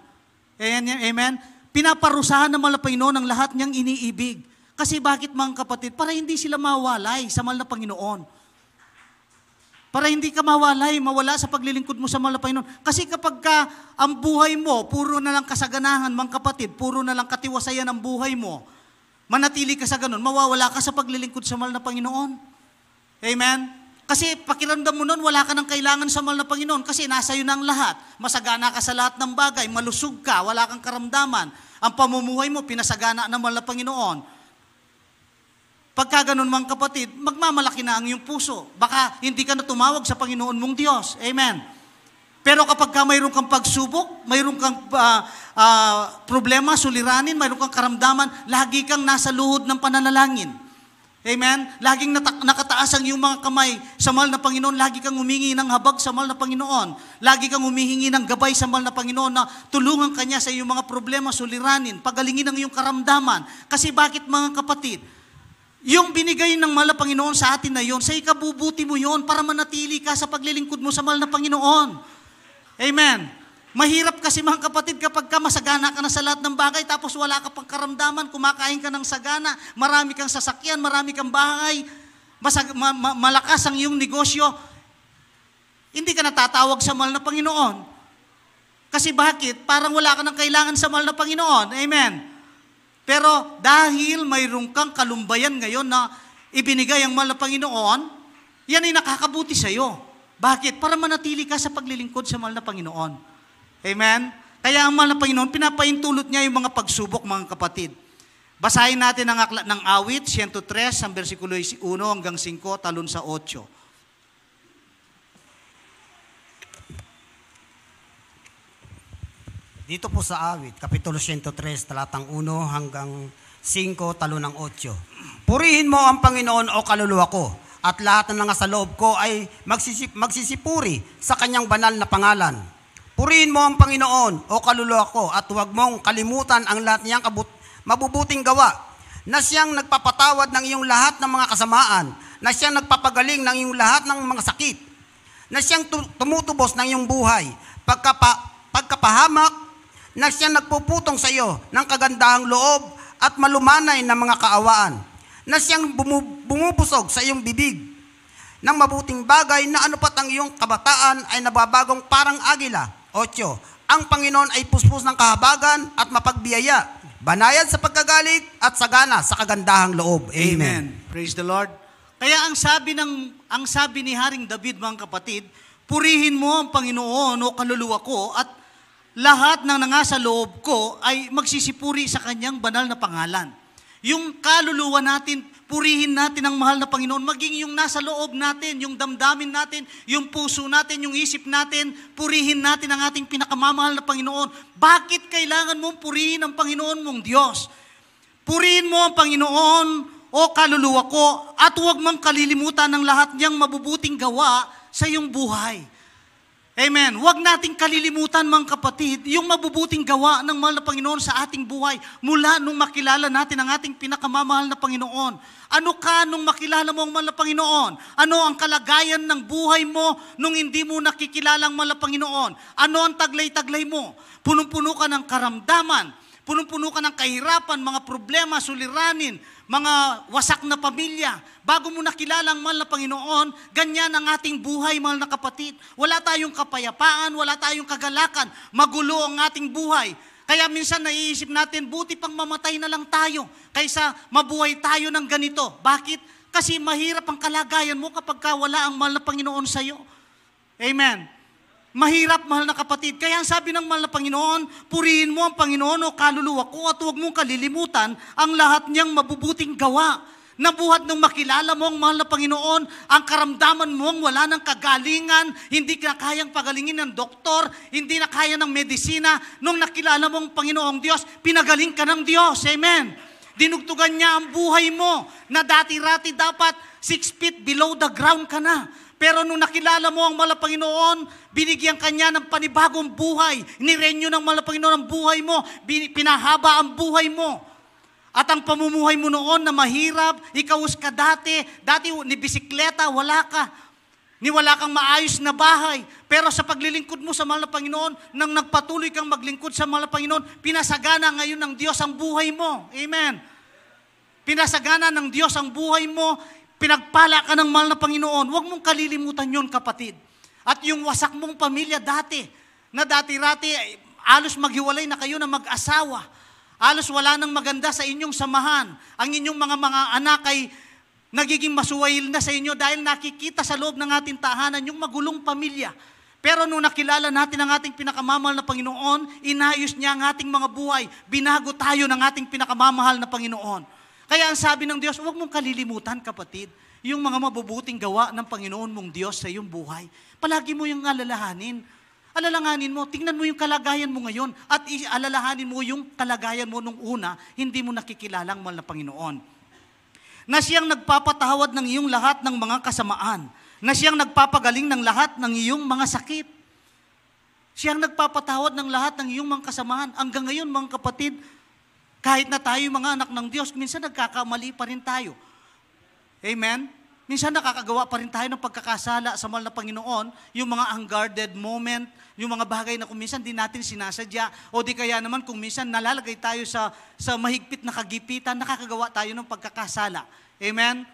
Amen? Pinaparusahan ng mga Panginoon ang lahat niyang iniibig. Kasi bakit mga kapatid? Para hindi sila mawalay sa mahal Panginoon. Para hindi ka mawalay, mawala sa paglilingkod mo sa mahal Panginoon. Kasi kapag ka, ang buhay mo, puro na lang kasaganahan, mga kapatid, puro na lang katiwasayan ang buhay mo, manatili ka sa ganun, mawawala ka sa paglilingkod sa mahal na Panginoon. Amen? Kasi pakiramdam mo nun, wala ka ng kailangan sa mahal na Panginoon kasi nasa iyo na ang lahat. Masagana ka sa lahat ng bagay, malusog ka, wala kang karamdaman. Ang pamumuhay mo, pinasagana ng mahal na Panginoon. Pagka ganun mga kapatid, magmamalaki na ang iyong puso. Baka hindi ka na tumawag sa Panginoon mong Diyos. Amen. Pero kapag ka mayroon kang pagsubok, mayroon kang uh, uh, problema, suliranin, mayroon kang karamdaman, lagi kang nasa luhod ng pananalangin. Amen? Laging nata- nakataas ang iyong mga kamay sa mahal na Panginoon. Lagi kang humingi ng habag sa mahal na Panginoon. Lagi kang humihingi ng gabay sa mahal na Panginoon na tulungan Kanya sa iyong mga problema, suliranin, pagalingin ang iyong karamdaman. Kasi bakit mga kapatid? Yung binigay ng mahal na Panginoon sa atin na yon, sa ikabubuti mo yon para manatili ka sa paglilingkod mo sa mahal na Panginoon. Amen. Mahirap kasi mga kapatid kapag ka masagana ka na sa lahat ng bagay tapos wala ka pang karamdaman, kumakain ka ng sagana, marami kang sasakyan, marami kang bahay, masag- ma- ma- malakas ang iyong negosyo, hindi ka natatawag sa mahal na Panginoon. Kasi bakit? Parang wala ka ng kailangan sa mahal na Panginoon. Amen. Pero dahil mayroon kang kalumbayan ngayon na ibinigay ang mahal na Panginoon, yan ay nakakabuti sa iyo. Bakit? Para manatili ka sa paglilingkod sa mahal na Panginoon. Amen? Kaya ang mahal ng Panginoon, pinapaintulot niya yung mga pagsubok, mga kapatid. Basahin natin ang akla ng awit, 103, ang versikulo 1 hanggang 5, talon sa 8. Dito po sa awit, Kapitulo 103, talatang 1 hanggang 5, talo ng 8. Purihin mo ang Panginoon o kaluluwa ko, at lahat ng mga sa loob ko ay magsisip, magsisipuri sa kanyang banal na pangalan. Purihin mo ang Panginoon o kaluluwa ko at huwag mong kalimutan ang lahat niyang kabut- mabubuting gawa na siyang nagpapatawad ng iyong lahat ng mga kasamaan, na siyang nagpapagaling ng iyong lahat ng mga sakit, na siyang tumutubos ng iyong buhay, pagkapa, pagkapahamak, na siyang nagpuputong sa iyo ng kagandahang loob at malumanay ng mga kaawaan, na siyang bumubusog sa iyong bibig, ng mabuting bagay na anupat ang iyong kabataan ay nababagong parang agila Ocho, ang Panginoon ay puspos ng kahabagan at mapagbiyaya, banayad sa pagkagalit at sagana sa kagandahang loob. Amen. Amen. Praise the Lord. Kaya ang sabi ng ang sabi ni Haring David mga kapatid, purihin mo ang Panginoon o kaluluwa ko at lahat ng nangasa loob ko ay magsisipuri sa kanyang banal na pangalan. Yung kaluluwa natin purihin natin ang mahal na Panginoon, maging yung nasa loob natin, yung damdamin natin, yung puso natin, yung isip natin, purihin natin ang ating pinakamamahal na Panginoon. Bakit kailangan mong purihin ang Panginoon mong Diyos? Purihin mo ang Panginoon o kaluluwa ko at huwag mong kalilimutan ng lahat niyang mabubuting gawa sa iyong buhay. Amen. Huwag nating kalilimutan mga kapatid, yung mabubuting gawa ng mahal na Panginoon sa ating buhay mula nung makilala natin ang ating pinakamamahal na Panginoon. Ano ka nung makilala mo ang mahal na Panginoon? Ano ang kalagayan ng buhay mo nung hindi mo nakikilala ang mahal na Panginoon? Ano ang taglay-taglay mo? Punong-puno ka ng karamdaman, punong-puno ka ng kahirapan, mga problema, suliranin, mga wasak na pamilya. Bago mo nakilala ang mahal na Panginoon, ganyan ang ating buhay, mahal na kapatid. Wala tayong kapayapaan, wala tayong kagalakan, magulo ang ating buhay. Kaya minsan naiisip natin, buti pang mamatay na lang tayo kaysa mabuhay tayo ng ganito. Bakit? Kasi mahirap ang kalagayan mo kapag wala ang mahal na Panginoon sa iyo. Amen. Mahirap, mahal na kapatid. Kaya ang sabi ng mahal na Panginoon, purihin mo ang Panginoon o kaluluwa ko at huwag mong kalilimutan ang lahat niyang mabubuting gawa. Nabuhat nung makilala mo ang mahal na Panginoon, ang karamdaman mo ang wala ng kagalingan, hindi ka kayang pagalingin ng doktor, hindi na kaya ng medisina. Nung nakilala mo ang Panginoong Diyos, pinagaling ka ng Diyos. Amen. Dinugtugan niya ang buhay mo na dati-rati dapat six feet below the ground ka na pero nung nakilala mo ang malapanginoon, binigyan kanya ng panibagong buhay. Nirenew ng malapanginoon ang buhay mo. Pinahaba ang buhay mo. At ang pamumuhay mo noon na mahirap, ikaus ka dati, dati ni bisikleta, wala ka. Ni wala kang maayos na bahay. Pero sa paglilingkod mo sa Malapanginoon, nang nagpatuloy kang maglingkod sa Malapanginoon, pinasagana ngayon ng Diyos ang buhay mo. Amen. Pinasagana ng Diyos ang buhay mo, pinagpala ka ng mahal na Panginoon, huwag mong kalilimutan yon kapatid. At yung wasak mong pamilya dati, na dati-rati, alos maghiwalay na kayo na mag-asawa. Alos wala nang maganda sa inyong samahan. Ang inyong mga mga anak ay nagiging masuwail na sa inyo dahil nakikita sa loob ng ating tahanan yung magulong pamilya. Pero nung nakilala natin ang ating pinakamamahal na Panginoon, inayos niya ang ating mga buhay, binago tayo ng ating pinakamamahal na Panginoon. Kaya ang sabi ng Diyos, huwag mong kalilimutan kapatid, yung mga mabubuting gawa ng Panginoon mong Diyos sa iyong buhay. Palagi mo yung alalahanin. Alalahanin mo, tingnan mo yung kalagayan mo ngayon at alalahanin mo yung kalagayan mo nung una, hindi mo nakikilalang mahal na Panginoon. Na siyang nagpapatawad ng iyong lahat ng mga kasamaan. Na siyang nagpapagaling ng lahat ng iyong mga sakit. Siyang nagpapatawad ng lahat ng iyong mga kasamaan. Hanggang ngayon, mga kapatid, kahit na tayo mga anak ng Diyos, minsan nagkakamali pa rin tayo. Amen? Minsan nakakagawa pa rin tayo ng pagkakasala sa mahal na Panginoon, yung mga unguarded moment, yung mga bagay na kung minsan di natin sinasadya, o di kaya naman kung minsan nalalagay tayo sa, sa mahigpit na kagipitan, nakakagawa tayo ng pagkakasala. Amen?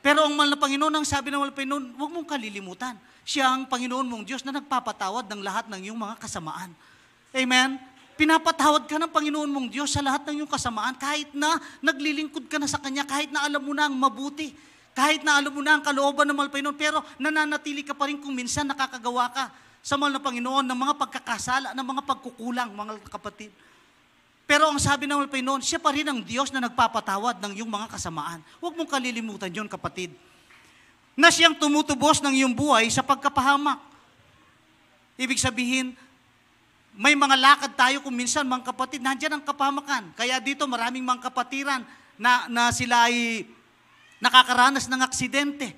Pero ang mahal na Panginoon, ang sabi ng mahal na Panginoon, huwag mong kalilimutan. Siya ang Panginoon mong Diyos na nagpapatawad ng lahat ng iyong mga kasamaan. Amen? Pinapatawad ka ng Panginoon mong Diyos sa lahat ng iyong kasamaan kahit na naglilingkod ka na sa Kanya, kahit na alam mo na ang mabuti, kahit na alam mo na ang kalooban ng mahal Panginoon, pero nananatili ka pa rin kung minsan nakakagawa ka sa mahal na Panginoon ng mga pagkakasala, ng mga pagkukulang, mga kapatid. Pero ang sabi ng mahal Panginoon, siya pa rin ang Diyos na nagpapatawad ng iyong mga kasamaan. Huwag mong kalilimutan yon kapatid. Na siyang tumutubos ng iyong buhay sa pagkapahamak. Ibig sabihin, may mga lakad tayo kung minsan, mga kapatid, nandyan ang kapamakan. Kaya dito maraming mga kapatiran na, na sila ay nakakaranas ng aksidente.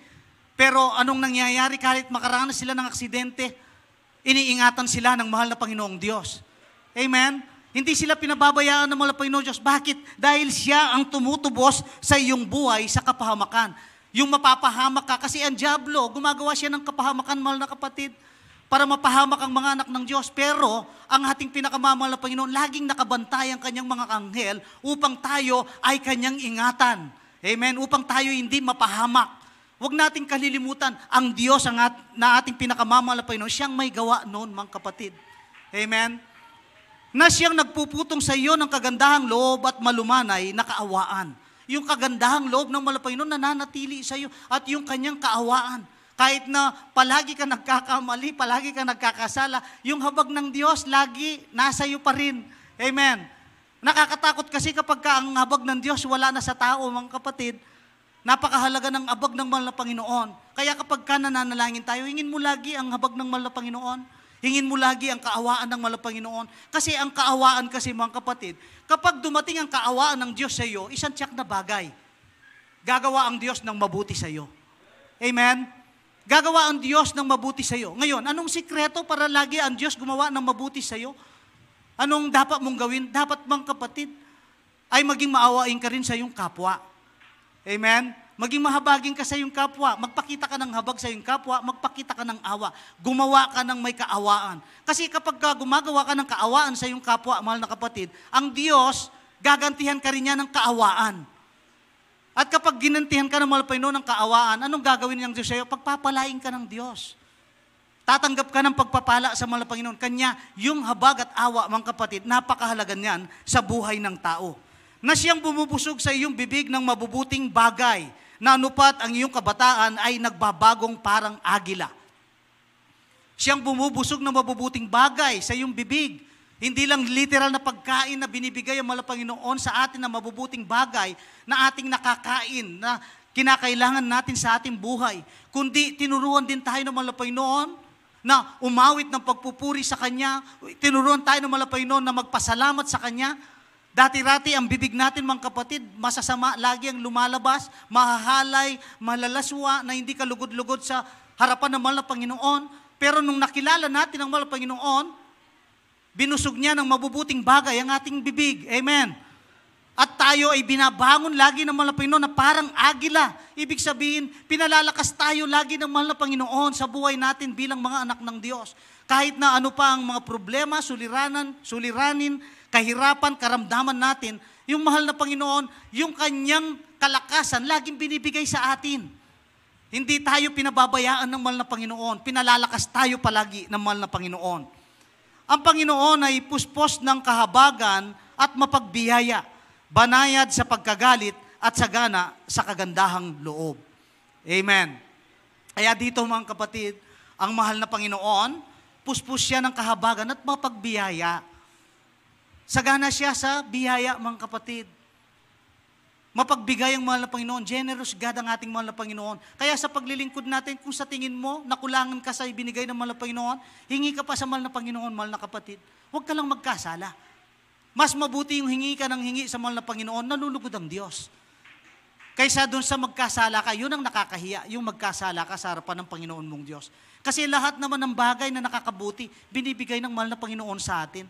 Pero anong nangyayari kahit makaranas sila ng aksidente, iniingatan sila ng mahal na Panginoong Diyos. Amen? Hindi sila pinababayaan ng mahal na Panginoon Diyos. Bakit? Dahil siya ang tumutubos sa iyong buhay sa kapahamakan. Yung mapapahamak ka kasi ang Diablo, gumagawa siya ng kapahamakan, mahal na kapatid para mapahamak ang mga anak ng Diyos. Pero ang ating pinakamamahal na Panginoon, laging nakabantay ang kanyang mga anghel upang tayo ay kanyang ingatan. Amen? Upang tayo hindi mapahamak. Huwag nating kalilimutan ang Diyos ang at, na ating pinakamamahal na Panginoon. Siyang may gawa noon, mga kapatid. Amen? Na siyang nagpuputong sa iyo ng kagandahang loob at malumanay na kaawaan. Yung kagandahang loob ng Malapanginoon nananatili sa iyo at yung kanyang kaawaan. Kahit na palagi ka nagkakamali, palagi ka nagkakasala, yung habag ng Diyos lagi nasa iyo pa rin. Amen. Nakakatakot kasi kapag ka ang habag ng Diyos wala na sa tao, mga kapatid, napakahalaga ng habag ng mahal na Panginoon. Kaya kapag ka nananalangin tayo, hingin mo lagi ang habag ng mahal na Panginoon. Hingin mo lagi ang kaawaan ng malapanginoon. Kasi ang kaawaan kasi mga kapatid, kapag dumating ang kaawaan ng Diyos sa iyo, isang tiyak na bagay. Gagawa ang Diyos ng mabuti sa iyo. Amen? Gagawa ang Diyos ng mabuti sa iyo. Ngayon, anong sikreto para lagi ang Diyos gumawa ng mabuti sa iyo? Anong dapat mong gawin? Dapat mang kapatid ay maging maawain ka rin sa iyong kapwa. Amen? Maging mahabagin ka sa iyong kapwa. Magpakita ka ng habag sa iyong kapwa. Magpakita ka ng awa. Gumawa ka ng may kaawaan. Kasi kapag gumagawa ka ng kaawaan sa iyong kapwa, mahal na kapatid, ang Diyos, gagantihan ka rin niya ng kaawaan. At kapag ginantihan ka ng mga Panginoon ng kaawaan, anong gagawin niyang Diyos sa'yo? Pagpapalain ka ng Diyos. Tatanggap ka ng pagpapala sa mga Panginoon. Kanya, yung habag at awa, mga kapatid, napakahalaga niyan sa buhay ng tao. Na siyang bumubusog sa iyong bibig ng mabubuting bagay na anupat ang iyong kabataan ay nagbabagong parang agila. Siyang bumubusog ng mabubuting bagay sa iyong bibig hindi lang literal na pagkain na binibigay ang malapanginoon sa atin na mabubuting bagay na ating nakakain, na kinakailangan natin sa ating buhay. Kundi tinuruan din tayo ng malapanginoon na umawit ng pagpupuri sa Kanya. Tinuruan tayo ng malapanginoon na magpasalamat sa Kanya. Dati-rati ang bibig natin mga kapatid, masasama lagi ang lumalabas, mahahalay, malalaswa na hindi ka lugod-lugod sa harapan ng Malapanginoon. Pero nung nakilala natin ang Malapanginoon, Panginoon, Binusog niya ng mabubuting bagay ang ating bibig. Amen. At tayo ay binabangon lagi ng mahal na Panginoon na parang agila. Ibig sabihin, pinalalakas tayo lagi ng mahal na Panginoon sa buhay natin bilang mga anak ng Diyos. Kahit na ano pa ang mga problema, suliranan, suliranin, kahirapan, karamdaman natin, yung mahal na Panginoon, yung kanyang kalakasan, laging binibigay sa atin. Hindi tayo pinababayaan ng mahal na Panginoon. Pinalalakas tayo palagi ng mahal na Panginoon ang Panginoon ay puspos ng kahabagan at mapagbiyaya, banayad sa pagkagalit at sagana sa kagandahang loob. Amen. Kaya dito mga kapatid, ang mahal na Panginoon, puspos siya ng kahabagan at mapagbiyaya. Sagana siya sa biyaya mga kapatid. Mapagbigay ang mahal na Panginoon. Generous God ang ating mahal na Panginoon. Kaya sa paglilingkod natin, kung sa tingin mo, nakulangan ka sa ibinigay ng mahal na Panginoon, hingi ka pa sa mahal na Panginoon, mahal na kapatid. Huwag ka lang magkasala. Mas mabuti yung hingi ka ng hingi sa mahal na Panginoon, nalulugod ang Diyos. Kaysa doon sa magkasala ka, yun ang nakakahiya, yung magkasala ka sa harapan ng Panginoon mong Diyos. Kasi lahat naman ng bagay na nakakabuti, binibigay ng mahal na Panginoon sa atin.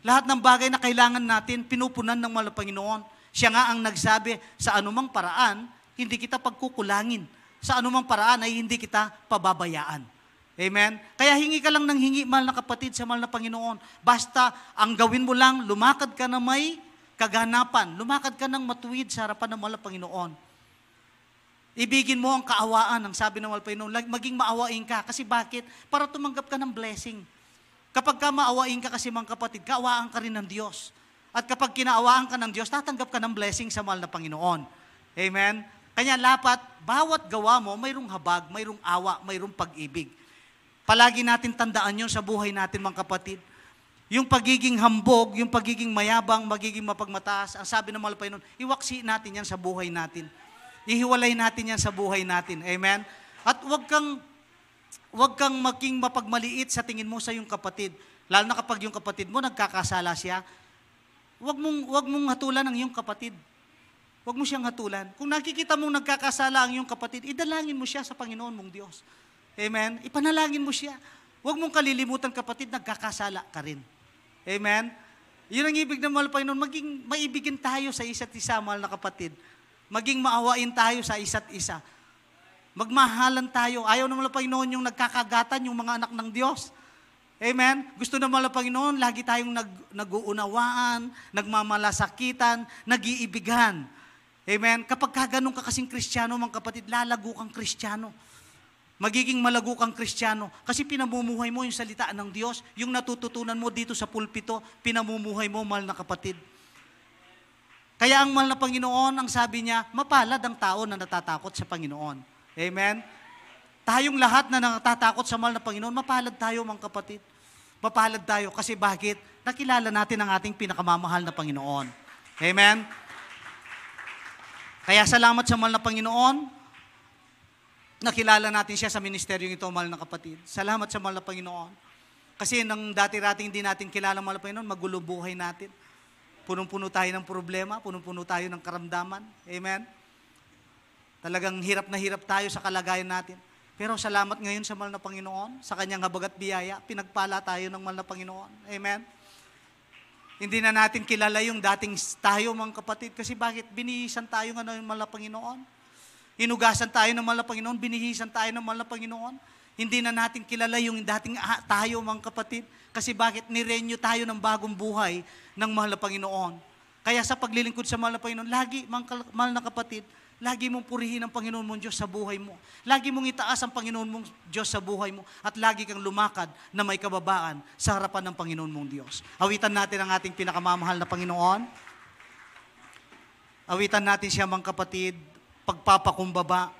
Lahat ng bagay na kailangan natin, pinupunan ng mahal na Panginoon. Siya nga ang nagsabi, sa anumang paraan, hindi kita pagkukulangin. Sa anumang paraan ay hindi kita pababayaan. Amen? Kaya hingi ka lang ng hingi, mahal na kapatid, sa mahal na Panginoon. Basta ang gawin mo lang, lumakad ka na may kaganapan. Lumakad ka ng matuwid sa harapan ng mahal na Panginoon. Ibigin mo ang kaawaan, ang sabi ng mahal na Panginoon. Maging maawain ka. Kasi bakit? Para tumanggap ka ng blessing. Kapag ka maawain ka kasi mga kapatid, kaawaan ka rin ng Diyos. At kapag kinaawaan ka ng Diyos, tatanggap ka ng blessing sa mahal na Panginoon. Amen? Kanya lapat, bawat gawa mo, mayroong habag, mayroong awa, mayroong pag-ibig. Palagi natin tandaan yun sa buhay natin, mga kapatid. Yung pagiging hambog, yung pagiging mayabang, magiging mapagmataas, ang sabi ng mahal malapay nun, iwaksi natin yan sa buhay natin. Ihiwalay natin yan sa buhay natin. Amen? At wag kang, wag kang maging mapagmaliit sa tingin mo sa iyong kapatid. Lalo na kapag yung kapatid mo nagkakasala siya, Huwag mong, huwag mong hatulan ang iyong kapatid. Huwag mo siyang hatulan. Kung nakikita mong nagkakasala ang iyong kapatid, idalangin mo siya sa Panginoon mong Diyos. Amen? Ipanalangin mo siya. Huwag mong kalilimutan kapatid, nagkakasala ka rin. Amen? Yun ang ibig ng mahal Panginoon. Maging maibigin tayo sa isa't isa, mahal na kapatid. Maging maawain tayo sa isa't isa. Magmahalan tayo. Ayaw ng mahal Panginoon yung nagkakagatan yung mga anak ng Diyos. Amen? Gusto naman ng Panginoon, lagi tayong nag, nag-uunawaan, nagmamalasakitan, nag-iibigan. Amen? Kapag ka ganun ka kasing kristyano, mga kapatid, lalago kang kristyano. Magiging malago kang kristyano. Kasi pinamumuhay mo yung salita ng Diyos, yung natututunan mo dito sa pulpito, pinamumuhay mo, mahal na kapatid. Kaya ang mahal na Panginoon, ang sabi niya, mapalad ang tao na natatakot sa Panginoon. Amen? Tayong lahat na natatakot sa mahal na Panginoon, mapalad tayo, mga kapatid. Mapalad tayo kasi bakit? Nakilala natin ang ating pinakamamahal na Panginoon. Amen? Kaya salamat sa mahal na Panginoon. Nakilala natin siya sa ministeryong ito, mahal na kapatid. Salamat sa mahal na Panginoon. Kasi nang dati-rating hindi natin kilala mahal na Panginoon, magulo buhay natin. Punong-puno tayo ng problema, punong-puno tayo ng karamdaman. Amen? Talagang hirap na hirap tayo sa kalagayan natin. Pero salamat ngayon sa mahal na Panginoon, sa kanyang habagat biyaya, pinagpala tayo ng mahal na Panginoon. Amen? Hindi na natin kilala yung dating tayo mga kapatid kasi bakit binihisan tayo ng ano, mahal na Panginoon? Inugasan tayo ng mahal na Panginoon, binihisan tayo ng mahal na Panginoon. Hindi na natin kilala yung dating tayo mga kapatid kasi bakit nirenew tayo ng bagong buhay ng mahal na Panginoon. Kaya sa paglilingkod sa mahal na Panginoon, lagi mga mahal na kapatid, Lagi mong purihin ang Panginoon mong Diyos sa buhay mo. Lagi mong itaas ang Panginoon mong Diyos sa buhay mo. At lagi kang lumakad na may kababaan sa harapan ng Panginoon mong Diyos. Awitan natin ang ating pinakamamahal na Panginoon. Awitan natin siya mga kapatid, pagpapakumbaba.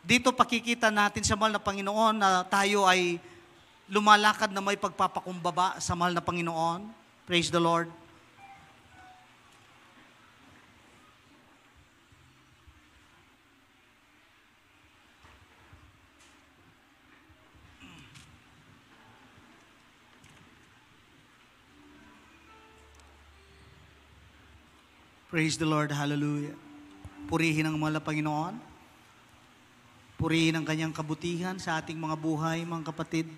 Dito pakikita natin sa mahal na Panginoon na tayo ay lumalakad na may pagpapakumbaba sa mahal na Panginoon. Praise the Lord. Praise the Lord. Hallelujah. Purihin ang mala Panginoon. Purihin ang kanyang kabutihan sa ating mga buhay, mga kapatid.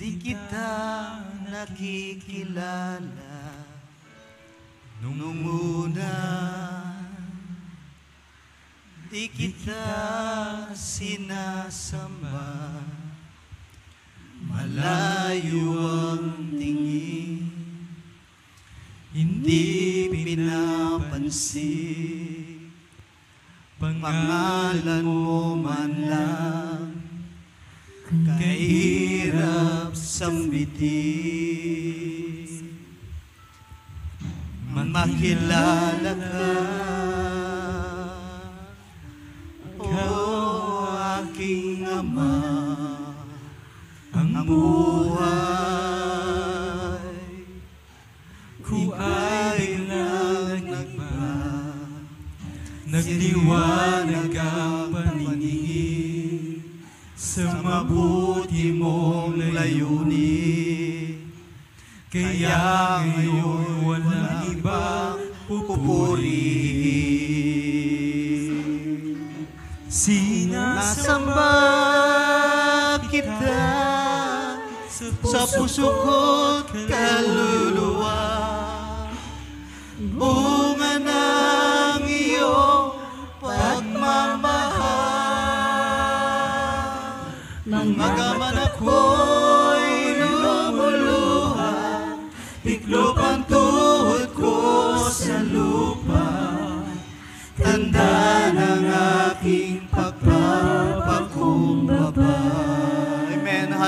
Di kita nakikilala Nung una Di kita sinasamba Malayo ang tingin Hindi pinapansin Pangalan mo man lang Kahirap sambitin Makilala ka pero ano aking Ama, ang buhay ko ay lang nagba, nagliwanag ang paningin sa mabuti mong layunin. Kaya ngayon walang iba pupuri sinasamba kita sa puso ko't kaluluwa. Bunga ng iyong pagmamahal. Magaman ako'y lumuluha, tiklo ang tuhod ko sa lupa. Tanda ng aking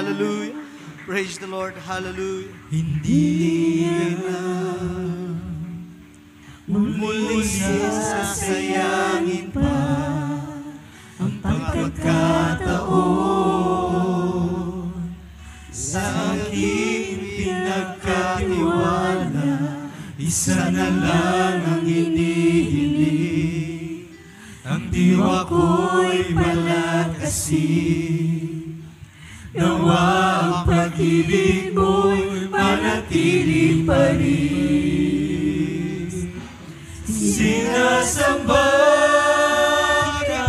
Hallelujah. Praise the Lord. Hallelujah. Hindi na muli sasayangin pa ang pagkakataon sa aking pinagkatiwala. Isa na lang ang hinihiling ang diwa ko'y malakasin Nawa ang pag-ibig mo'y manatili pa rin. Sinasamba kita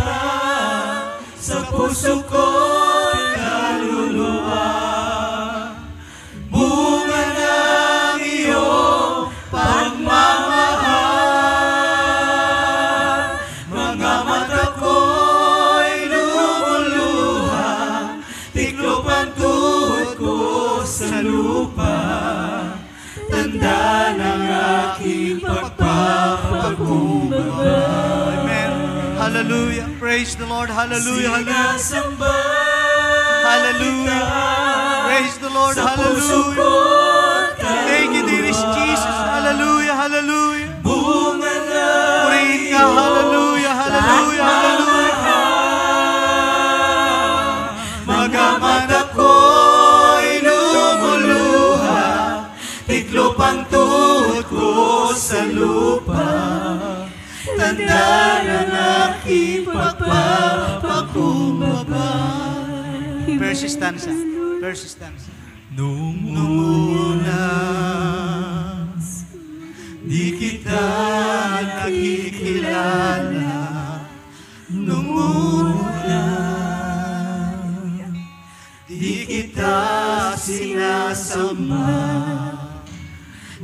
sa puso ko Hallelujah. Praise the Lord. Hallelujah. Hallelujah. Hallelujah. Praise the Lord. Hallelujah. Thank you, dearest Jesus. Hallelujah. Hallelujah. Purihin ka. Hallelujah. Hallelujah. Hallelujah. Magaman ako'y lumuluha, tiklop ang tuhod ko sa lupa. Tanda na aking pagpapakumbaba. Verse stanza. Verse stanza. Nung una, di kita nakikilala. Nung una, di kita sinasamba.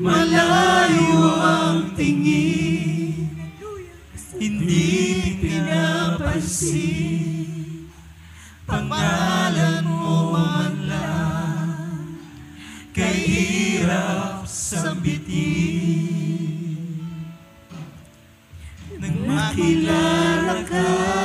Malayo ang tingin, hindi pinapansin Pangalan mo man lang Kay hirap sa bitin Nang makilala ka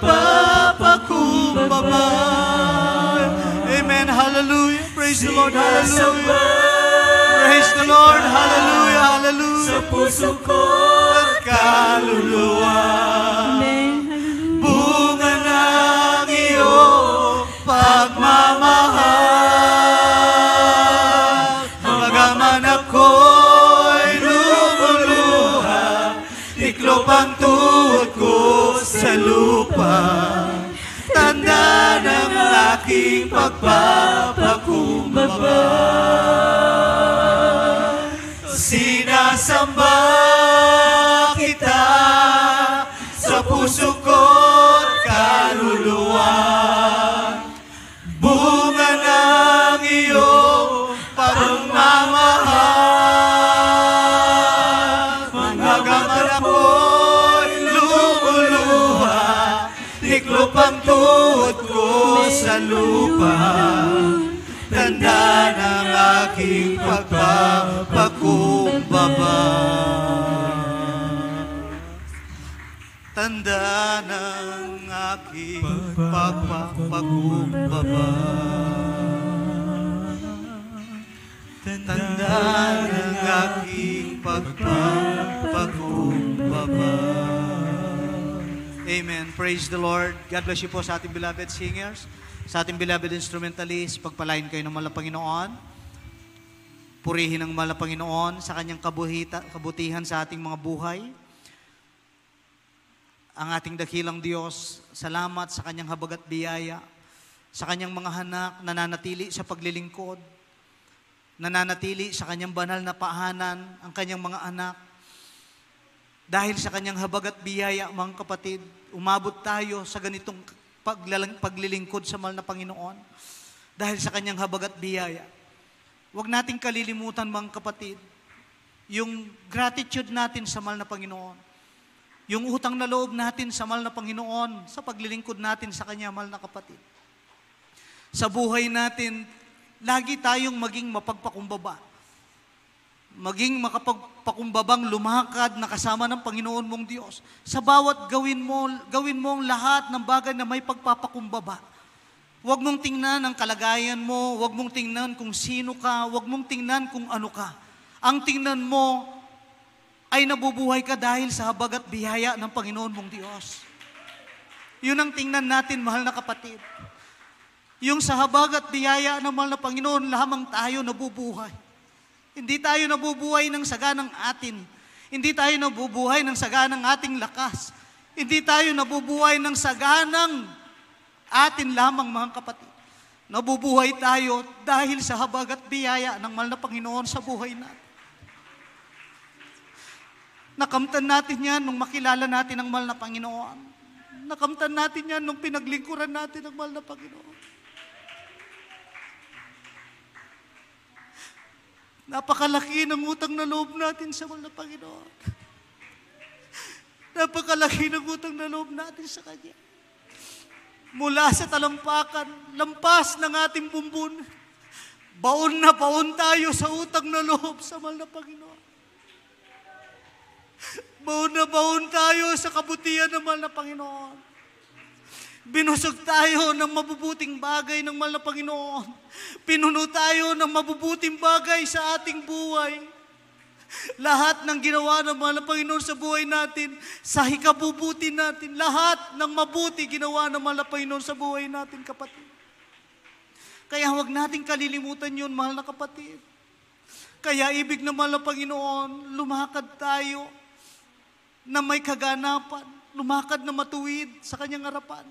magpapakumbaba. Amen. Hallelujah. Praise the Lord. Hallelujah. Praise the Lord. Hallelujah. Hallelujah. Sa puso ko kaluluwa. aking pagpapakumbaba. Sinasamba kita sa puso ko't kaluluwa. Bunga ng iyong pagmamahal. Mga gamara po'y lumuluha, tuhod sa lupa, tanda ng aking pagpapakumbaba. Tanda ng aking pagpapakumbaba. Tanda ng aking pagpapakumbaba. Amen. Praise the Lord. God bless you po sa ating beloved singers, sa ating beloved instrumentalists. Pagpalain kayo ng malapanginoon. Purihin ang malapanginoon sa kanyang kabuhita, kabutihan sa ating mga buhay. Ang ating dakilang Diyos, salamat sa kanyang habag at biyaya, sa kanyang mga hanak, nananatili sa paglilingkod, nananatili sa kanyang banal na paanan, ang kanyang mga anak, dahil sa kanyang habag at biyaya, mga kapatid, umabot tayo sa ganitong paglalang, paglilingkod sa mal na Panginoon. Dahil sa kanyang habag at biyaya. Huwag nating kalilimutan, mga kapatid, yung gratitude natin sa mal na Panginoon. Yung utang na loob natin sa mal na Panginoon, sa paglilingkod natin sa Kanya, mal na kapatid. Sa buhay natin, lagi tayong maging mapagpakumbaba. Maging makapag pakumbabang lumakad na kasama ng Panginoon mong Diyos. Sa bawat gawin mo, gawin mo ang lahat ng bagay na may pagpapakumbaba. Huwag mong tingnan ang kalagayan mo, huwag mong tingnan kung sino ka, huwag mong tingnan kung ano ka. Ang tingnan mo ay nabubuhay ka dahil sa habag at biyaya ng Panginoon mong Diyos. Yun ang tingnan natin, mahal na kapatid. Yung sa habag at biyaya ng mahal na Panginoon, lamang tayo nabubuhay. Hindi tayo nabubuhay ng saga ng atin. Hindi tayo nabubuhay ng saga ng ating lakas. Hindi tayo nabubuhay ng saga ng atin lamang mga kapatid. Nabubuhay tayo dahil sa habag at biyaya ng mahal na Panginoon sa buhay natin. Nakamtan natin yan nung makilala natin ang mahal na Panginoon. Nakamtan natin yan nung pinaglingkuran natin ang mahal na Panginoon. Napakalaki ng utang na loob natin sa mga Panginoon. Napakalaki ng utang na loob natin sa Kanya. Mula sa talampakan, lampas ng ating bumbun, baon na baon tayo sa utang na loob sa mahal na Panginoon. Baon na baon tayo sa kabutihan ng mahal na Panginoon. Binusog tayo ng mabubuting bagay ng mahal na Panginoon. Pinuno tayo ng mabubuting bagay sa ating buhay. Lahat ng ginawa ng mahal na Panginoon sa buhay natin, sa hikabubuti natin, lahat ng mabuti ginawa ng mahal na Panginoon sa buhay natin, kapatid. Kaya huwag nating kalilimutan yun, mahal na kapatid. Kaya ibig ng mahal na Panginoon, lumakad tayo na may kaganapan, lumakad na matuwid sa kanyang harapan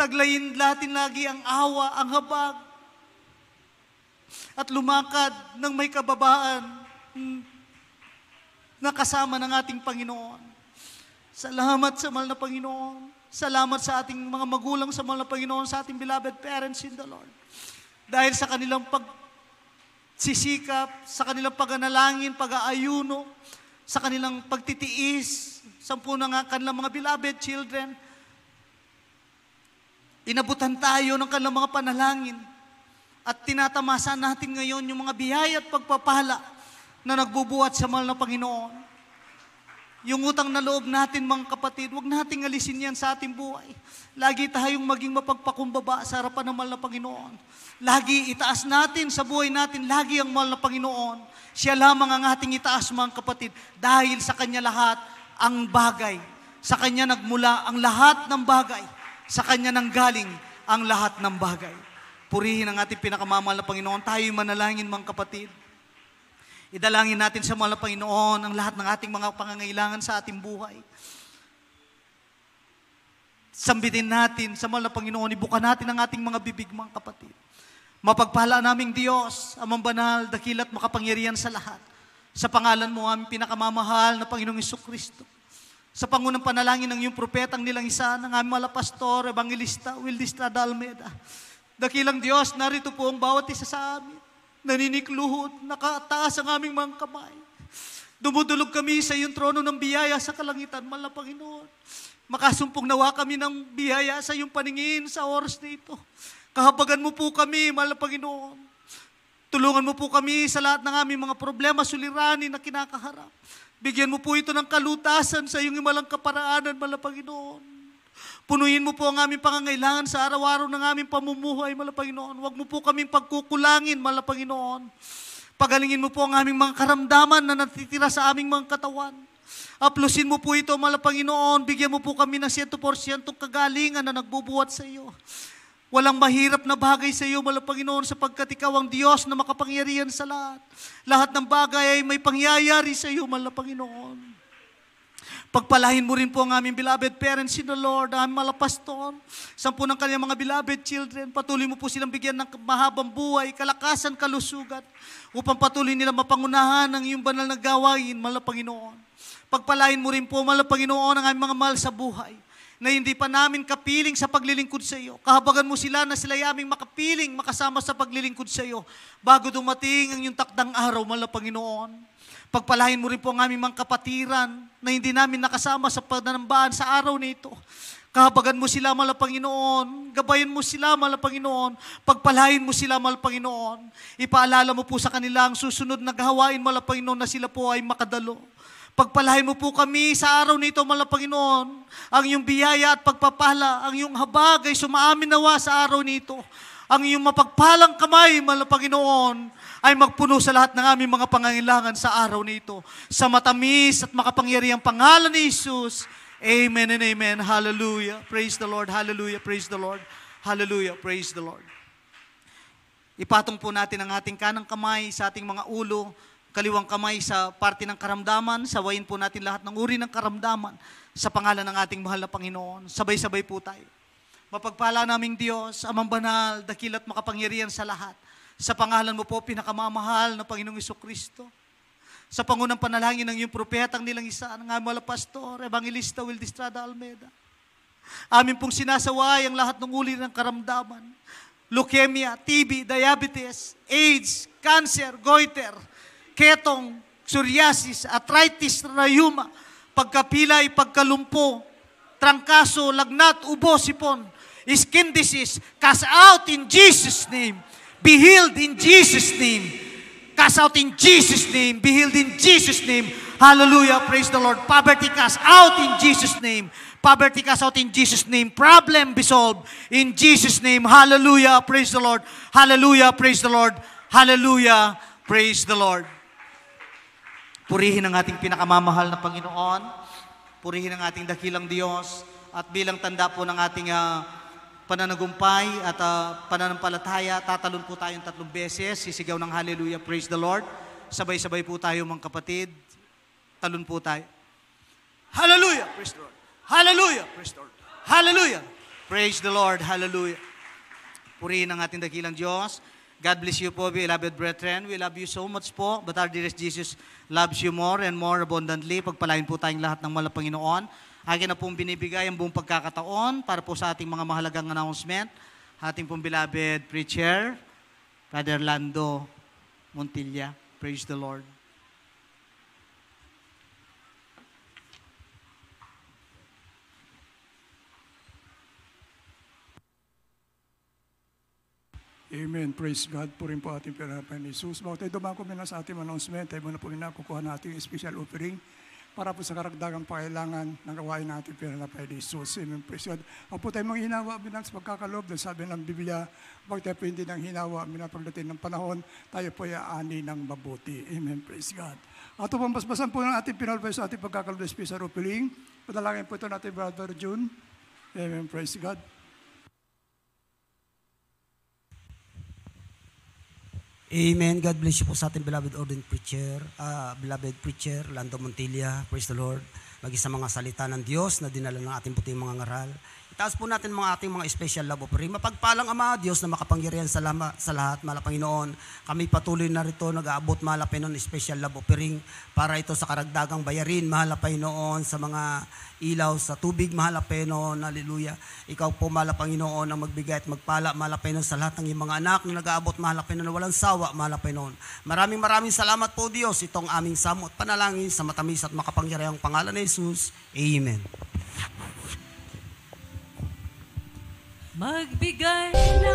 Taglayin natin lagi ang awa, ang habag. At lumakad ng may kababaan hmm, na kasama ng ating Panginoon. Salamat sa mahal na Panginoon. Salamat sa ating mga magulang sa mahal na Panginoon, sa ating beloved parents in the Lord. Dahil sa kanilang pagsisikap, sa kanilang pag-analangin, pag-aayuno, sa kanilang pagtitiis, sampu na nga kanilang mga beloved children, Inabutan tayo ng kanilang mga panalangin. At tinatamasa natin ngayon yung mga biyaya at pagpapala na nagbubuhat sa mahal na Panginoon. Yung utang na loob natin, mga kapatid, huwag nating alisin yan sa ating buhay. Lagi tayong maging mapagpakumbaba sa harapan ng mahal na Panginoon. Lagi itaas natin sa buhay natin, lagi ang mahal na Panginoon. Siya lamang ang ating itaas, mga kapatid, dahil sa Kanya lahat ang bagay. Sa Kanya nagmula ang lahat ng bagay. Sa Kanya nang galing ang lahat ng bagay. Purihin ang ating pinakamamahal na Panginoon. Tayo'y manalangin, mga kapatid. Idalangin natin sa mahal na Panginoon ang lahat ng ating mga pangangailangan sa ating buhay. Sambitin natin sa mahal na Panginoon, ibuka natin ang ating mga bibig, mga kapatid. Mapagpala naming Diyos, amang banal, dakilat, makapangyarihan sa lahat. Sa pangalan mo, aming pinakamamahal na Panginoong Iso Kristo. Sa pangunang panalangin ng iyong propetang nilang isa, ng aming mala pastor, evangelista, Wildistrada Almeda. Dakilang Diyos, narito po ang bawat isa sa amin. Naninikluhod, nakataas ang aming mga kamay. Dumudulog kami sa iyong trono ng biyaya sa kalangitan, mala Panginoon. Makasumpong nawa kami ng biyaya sa iyong paningin sa oras na ito. Kahabagan mo po kami, mala Panginoon. Tulungan mo po kami sa lahat ng aming mga problema, suliranin na kinakaharap. Bigyan mo po ito ng kalutasan sa iyong imalang kaparaanan, malapaginoon. Punuin mo po ang aming pangangailangan sa araw-araw ng aming pamumuhay, malapaginoon. Huwag mo po kaming pagkukulangin, malapaginoon. Pagalingin mo po ang aming mga karamdaman na natitira sa aming mga katawan. Aplusin mo po ito, malapaginoon. Bigyan mo po kami ng 100% kagalingan na nagbubuhat sa iyo. Walang mahirap na bagay sa iyo, mula Panginoon, sapagkat ikaw ang Diyos na makapangyarihan sa lahat. Lahat ng bagay ay may pangyayari sa iyo, mala Panginoon. Pagpalahin mo rin po ang aming beloved parents in the Lord, ang mga pastor, sampu ng kanyang mga beloved children, patuloy mo po silang bigyan ng mahabang buhay, kalakasan, kalusugan, upang patuloy nila mapangunahan ang iyong banal na gawain, mala Paginoon. Pagpalain mo rin po, mala Panginoon, ang aming mga mahal sa buhay na hindi pa namin kapiling sa paglilingkod sa iyo. Kahabagan mo sila na sila aming makapiling, makasama sa paglilingkod sa iyo. Bago dumating ang iyong takdang araw, mala Panginoon. Pagpalain mo rin po ang aming mga kapatiran na hindi namin nakasama sa pananambaan sa araw nito. Kahabagan mo sila, mala Panginoon. Gabayan mo sila, mala Panginoon. Pagpalain mo sila, mala Panginoon. Ipaalala mo po sa kanila ang susunod na gawain, mala Panginoon, na sila po ay makadalo Pagpalahay mo po kami sa araw nito, mga Panginoon. Ang iyong biyaya at pagpapala, ang iyong habag ay sumaamin nawa sa araw nito. Ang iyong mapagpalang kamay, mga Panginoon, ay magpuno sa lahat ng aming mga pangangailangan sa araw nito. Sa matamis at makapangyariang pangalan ni Jesus. Amen and amen. Hallelujah. Praise the Lord. Hallelujah. Praise the Lord. Hallelujah. Praise the Lord. Ipatong po natin ang ating kanang kamay sa ating mga ulo kaliwang kamay sa parte ng karamdaman. Sawayin po natin lahat ng uri ng karamdaman sa pangalan ng ating mahal na Panginoon. Sabay-sabay po tayo. Mapagpala naming Diyos, amang banal, at makapangyarihan sa lahat. Sa pangalan mo po, pinakamamahal na Panginoong Iso Kristo. Sa pangunang panalangin ng iyong propetang nilang isa, ang aming pastor, Evangelista Wildistrada Almeda. Amin pong sinasaway ang lahat ng uli ng karamdaman. Leukemia, TB, diabetes, AIDS, cancer, goiter, ketong, psoriasis, arthritis, rayuma, pagkapilay, pagkalumpo, trangkaso, lagnat, ubo, sipon, skin disease, cast out in Jesus' name. Be healed in Jesus' name. Cast out in Jesus' name. Be healed in Jesus' name. Hallelujah. Praise the Lord. Poverty cast out in Jesus' name. Poverty cast out in Jesus' name. Problem be solved in Jesus' name. Hallelujah. Praise the Lord. Hallelujah. Praise the Lord. Hallelujah. Praise the Lord. Purihin ang ating pinakamamahal na Panginoon. Purihin ang ating dakilang Diyos. At bilang tanda po ng ating uh, pananagumpay at uh, pananampalataya, tatalon po tayong tatlong beses. Sisigaw ng Hallelujah, Praise the Lord. Sabay-sabay po tayo mga kapatid. Talon po tayo. Hallelujah, Praise the Lord. Hallelujah, Praise the Lord. Hallelujah, Praise the Lord. Hallelujah. Purihin ang ating dakilang Diyos. God bless you po, beloved brethren. We love you so much po, but our dearest Jesus loves you more and more abundantly. Pagpalain po tayong lahat ng malang Panginoon. Akin na pong binibigay ang buong pagkakataon para po sa ating mga mahalagang announcement. Ating pong beloved preacher, Father Lando Montilla. Praise the Lord. Amen. Praise God po rin po ating pinarapan ni Jesus. Bago tayo dumako na sa ating announcement, tayo muna po na kukuha natin yung special offering para po sa karagdagang pakailangan ng gawain natin pinarapan ni Jesus. Amen. Praise God. Huwag po tayo mga hinawa bilang sa pagkakaloob na sabi ng Biblia, huwag tayo po hindi ng hinawa minapagdating ng panahon, tayo po ay aani ng mabuti. Amen. Praise God. At upang basbasan po ng ating pinalpay sa ating pagkakaloob na special offering, patalangin po ito natin, Brother June. Amen. Praise God. Amen. God bless you po sa ating beloved ordained preacher, uh, beloved preacher, Lando Montilla. Praise the Lord. mag mga salita ng Diyos na dinala ng ating puting mga ngaral. Itaas po natin mga ating mga special love offering. Mapagpalang Ama Diyos na makapangyarihan sa, lama, sa lahat, mala Panginoon. Kami patuloy na rito nag-aabot, mala Panginoon, special love offering para ito sa karagdagang bayarin, mahala Panginoon, sa mga ilaw, sa tubig, mahala Panginoon, hallelujah. Ikaw po, mahala Panginoon, ang magbigay at magpala, mahala Panginoon, sa lahat ng iyong mga anak na nag-aabot, mahala Panginoon, na walang sawa, mahala Panginoon. Maraming maraming salamat po Diyos, itong aming samot panalangin sa matamis at makapangyarihang pangalan ni Jesus. Amen. magbigay ng...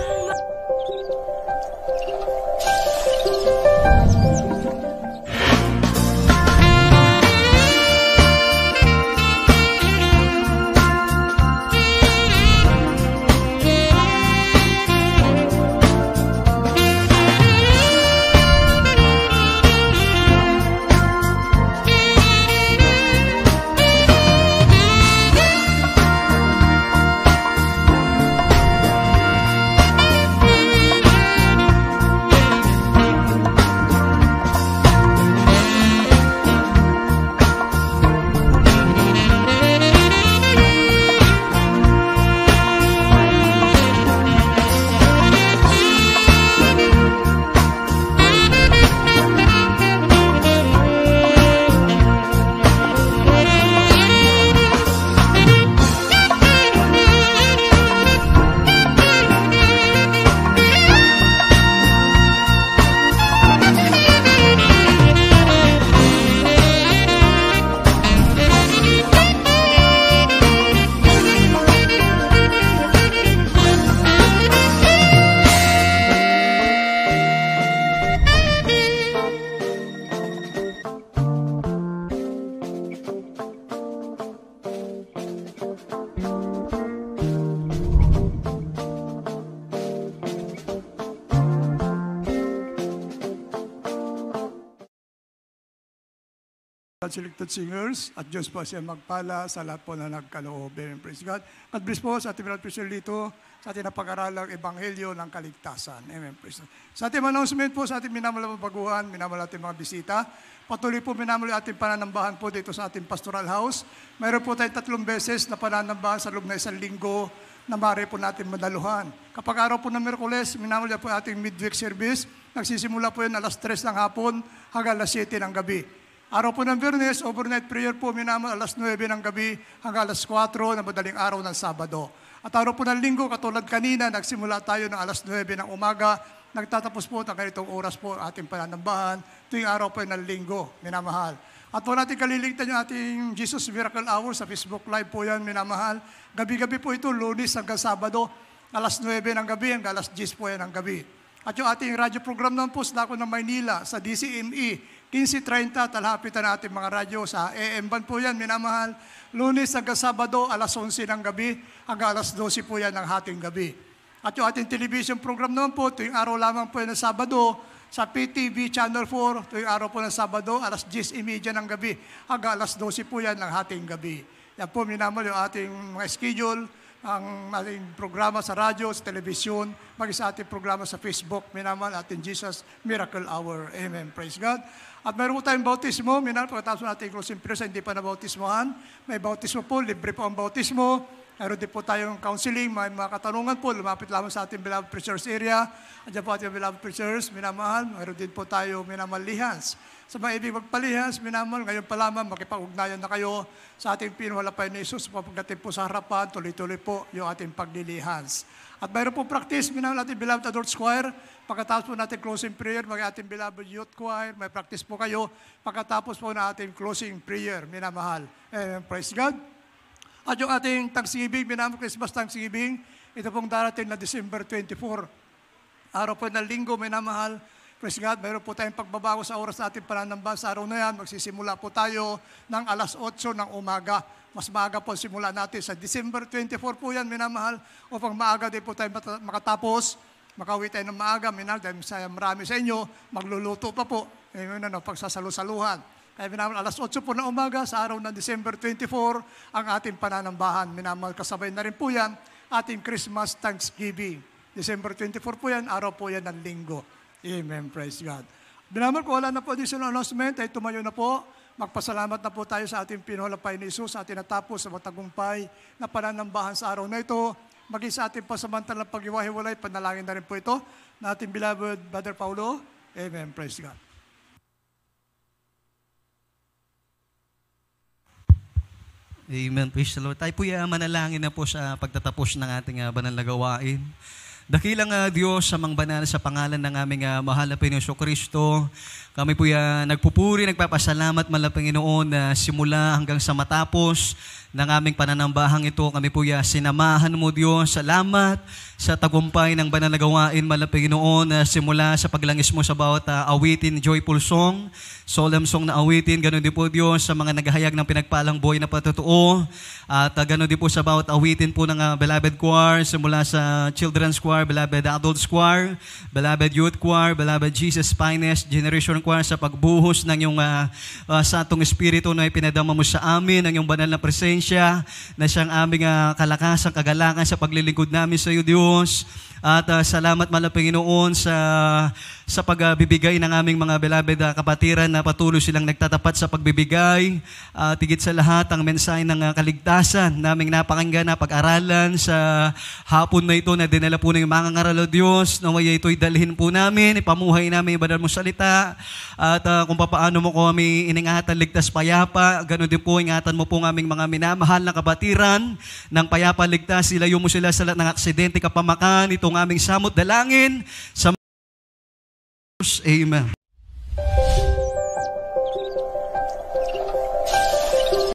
selected singers at Diyos po siya magpala sa lahat po na nagkaloob. Amen. Praise God. God bless po sa ating Brad dito sa ating napag-aralang Ebanghelyo ng Kaligtasan. Amen. Praise God. Sa ating announcement po sa ating minamula baguhan, minamula ating mga bisita, patuloy po minamula ating pananambahan po dito sa ating pastoral house. Mayroon po tayong tatlong beses na pananambahan sa loob na isang linggo na maaari po natin madaluhan. Kapag araw po ng Merkules, minamula po ating midweek service. Nagsisimula po yun alas 3 ng hapon hanggang alas 7 ng gabi. Araw po ng Bernes, overnight prayer po minaman alas 9 ng gabi hanggang alas 4 ng madaling araw ng Sabado. At araw po ng Linggo, katulad kanina, nagsimula tayo ng alas 9 ng umaga. Nagtatapos po ng ganitong oras po ating pananambahan. Tuwing araw po ng Linggo, minamahal. At po natin kaliligtan yung ating Jesus Miracle Hour sa Facebook Live po yan, minamahal. Gabi-gabi po ito, lunis hanggang Sabado, alas 9 ng gabi hanggang alas 10 po yan ng gabi. At yung ating radio program naman po sa Lako ng Maynila, sa DCME, 15.30 talapitan natin mga radyo sa AM Band po yan, minamahal. Lunes hanggang Sabado, alas 11 ng gabi, hanggang alas 12 po yan ng hating gabi. At yung ating television program naman po, tuwing araw lamang po yan ng Sabado, sa PTV Channel 4, tuwing araw po ng Sabado, alas 10.30 e ng gabi, hanggang alas 12 po yan ng hating gabi. Yan po, minamahal yung ating mga schedule, ang ating programa sa radyo, sa telebisyon, maging sa ating programa sa Facebook. minamahal ating Jesus Miracle Hour. Amen. Praise God. At mayroon tayong bautismo, minal, pagkatapos natin closing prayer sa hindi pa nabautismohan. May bautismo po, libre po ang bautismo. Meron din po tayong counseling, may mga katanungan po, lumapit lamang sa ating beloved preachers area. Andiyan po ating beloved preachers, minamahal. Meron din po tayo minamalihans. Sa mga ibig magpalihans, minamahal, ngayon pa lamang makipag-ugnayan na kayo sa ating pinuhalapay ni Isus. Papagdating po sa harapan, tuloy-tuloy po yung ating paglilihans. At mayroon po practice, minahal natin beloved adult choir. Pagkatapos po natin closing prayer, mag ating beloved youth choir, may practice po kayo. Pagkatapos po natin closing prayer, minamahal. And praise God. At yung ating Thanksgiving, minamahal Christmas Thanksgiving, ito pong darating na December 24. Araw po ng linggo, minamahal. Praise God, mayroon po tayong pagbabago sa oras natin para pananamba. Sa araw na yan, magsisimula po tayo ng alas 8 ng umaga mas maaga po simula natin. Sa December 24 po yan, minamahal, upang maaga din po tayo makatapos. Makauwi tayo ng maaga, minahal, dahil sa marami sa inyo, magluluto pa po. Ngayon ano, pagsasalusaluhan. Kaya minamahal, alas 8 po na umaga sa araw ng December 24, ang ating pananambahan. Minamahal, kasabay na rin po yan, ating Christmas Thanksgiving. December 24 po yan, araw po yan ng linggo. Amen, praise God. Minamahal ko, wala na po additional announcement, ay tumayo na po Magpasalamat na po tayo sa ating pinulapay ni Isus, ating natapos sa matagumpay na pananambahan sa araw na ito. Maging sa ating pasamantalang pag-iwahiwalay, panalangin na rin po ito na ating beloved Brother Paulo. Amen. Praise God. Amen. Praise the Lord. Tayo po ay ah, manalangin na po sa pagtatapos ng ating uh, banal na gawain. Dakilang uh, Diyos, samang banal sa pangalan ng aming uh, mahal na Pinoso Kristo, kami po yan nagpupuri, nagpapasalamat mala Panginoon na simula hanggang sa matapos ng aming pananambahang ito. Kami po ya, sinamahan mo Diyos. Salamat sa tagumpay ng banal gawain mala Panginoon na simula sa paglangis mo sa bawat uh, awitin, joyful song, solemn song na awitin. Ganon din po Diyos sa mga naghahayag ng pinagpalang buhay na patotoo. At uh, ganon din po sa bawat awitin po ng uh, Beloved Choir, simula sa Children's Choir, Beloved Adult Choir, Beloved Youth Choir, Beloved Jesus Finest Generation kwa sa pagbuhos ng iyong uh, uh, sa atong espiritu na ipinadama mo sa amin, ang iyong banal na presensya, na siyang aming uh, kalakasan, kagalakan sa paglilingkod namin sa iyo, Diyos. At uh, salamat mala Panginoon sa sa pagbibigay ng aming mga beloved uh, kapatiran na patuloy silang nagtatapat sa pagbibigay. Uh, tigit sa lahat ang mensahe ng ah, kaligtasan naming napakinggan na pag-aralan sa hapon na ito na dinala po ng mga ngaralo Diyos. Naway ito'y dalhin po namin, ipamuhay namin ibadal mo salita at uh, kung paano mo kami iningatan ligtas payapa. ganoon din po ingatan mo po ng aming mga minamahal na kapatiran ng payapa ligtas. Ilayo mo sila sa lahat ng aksidente kapamakan. Itong aming samot dalangin sa Amen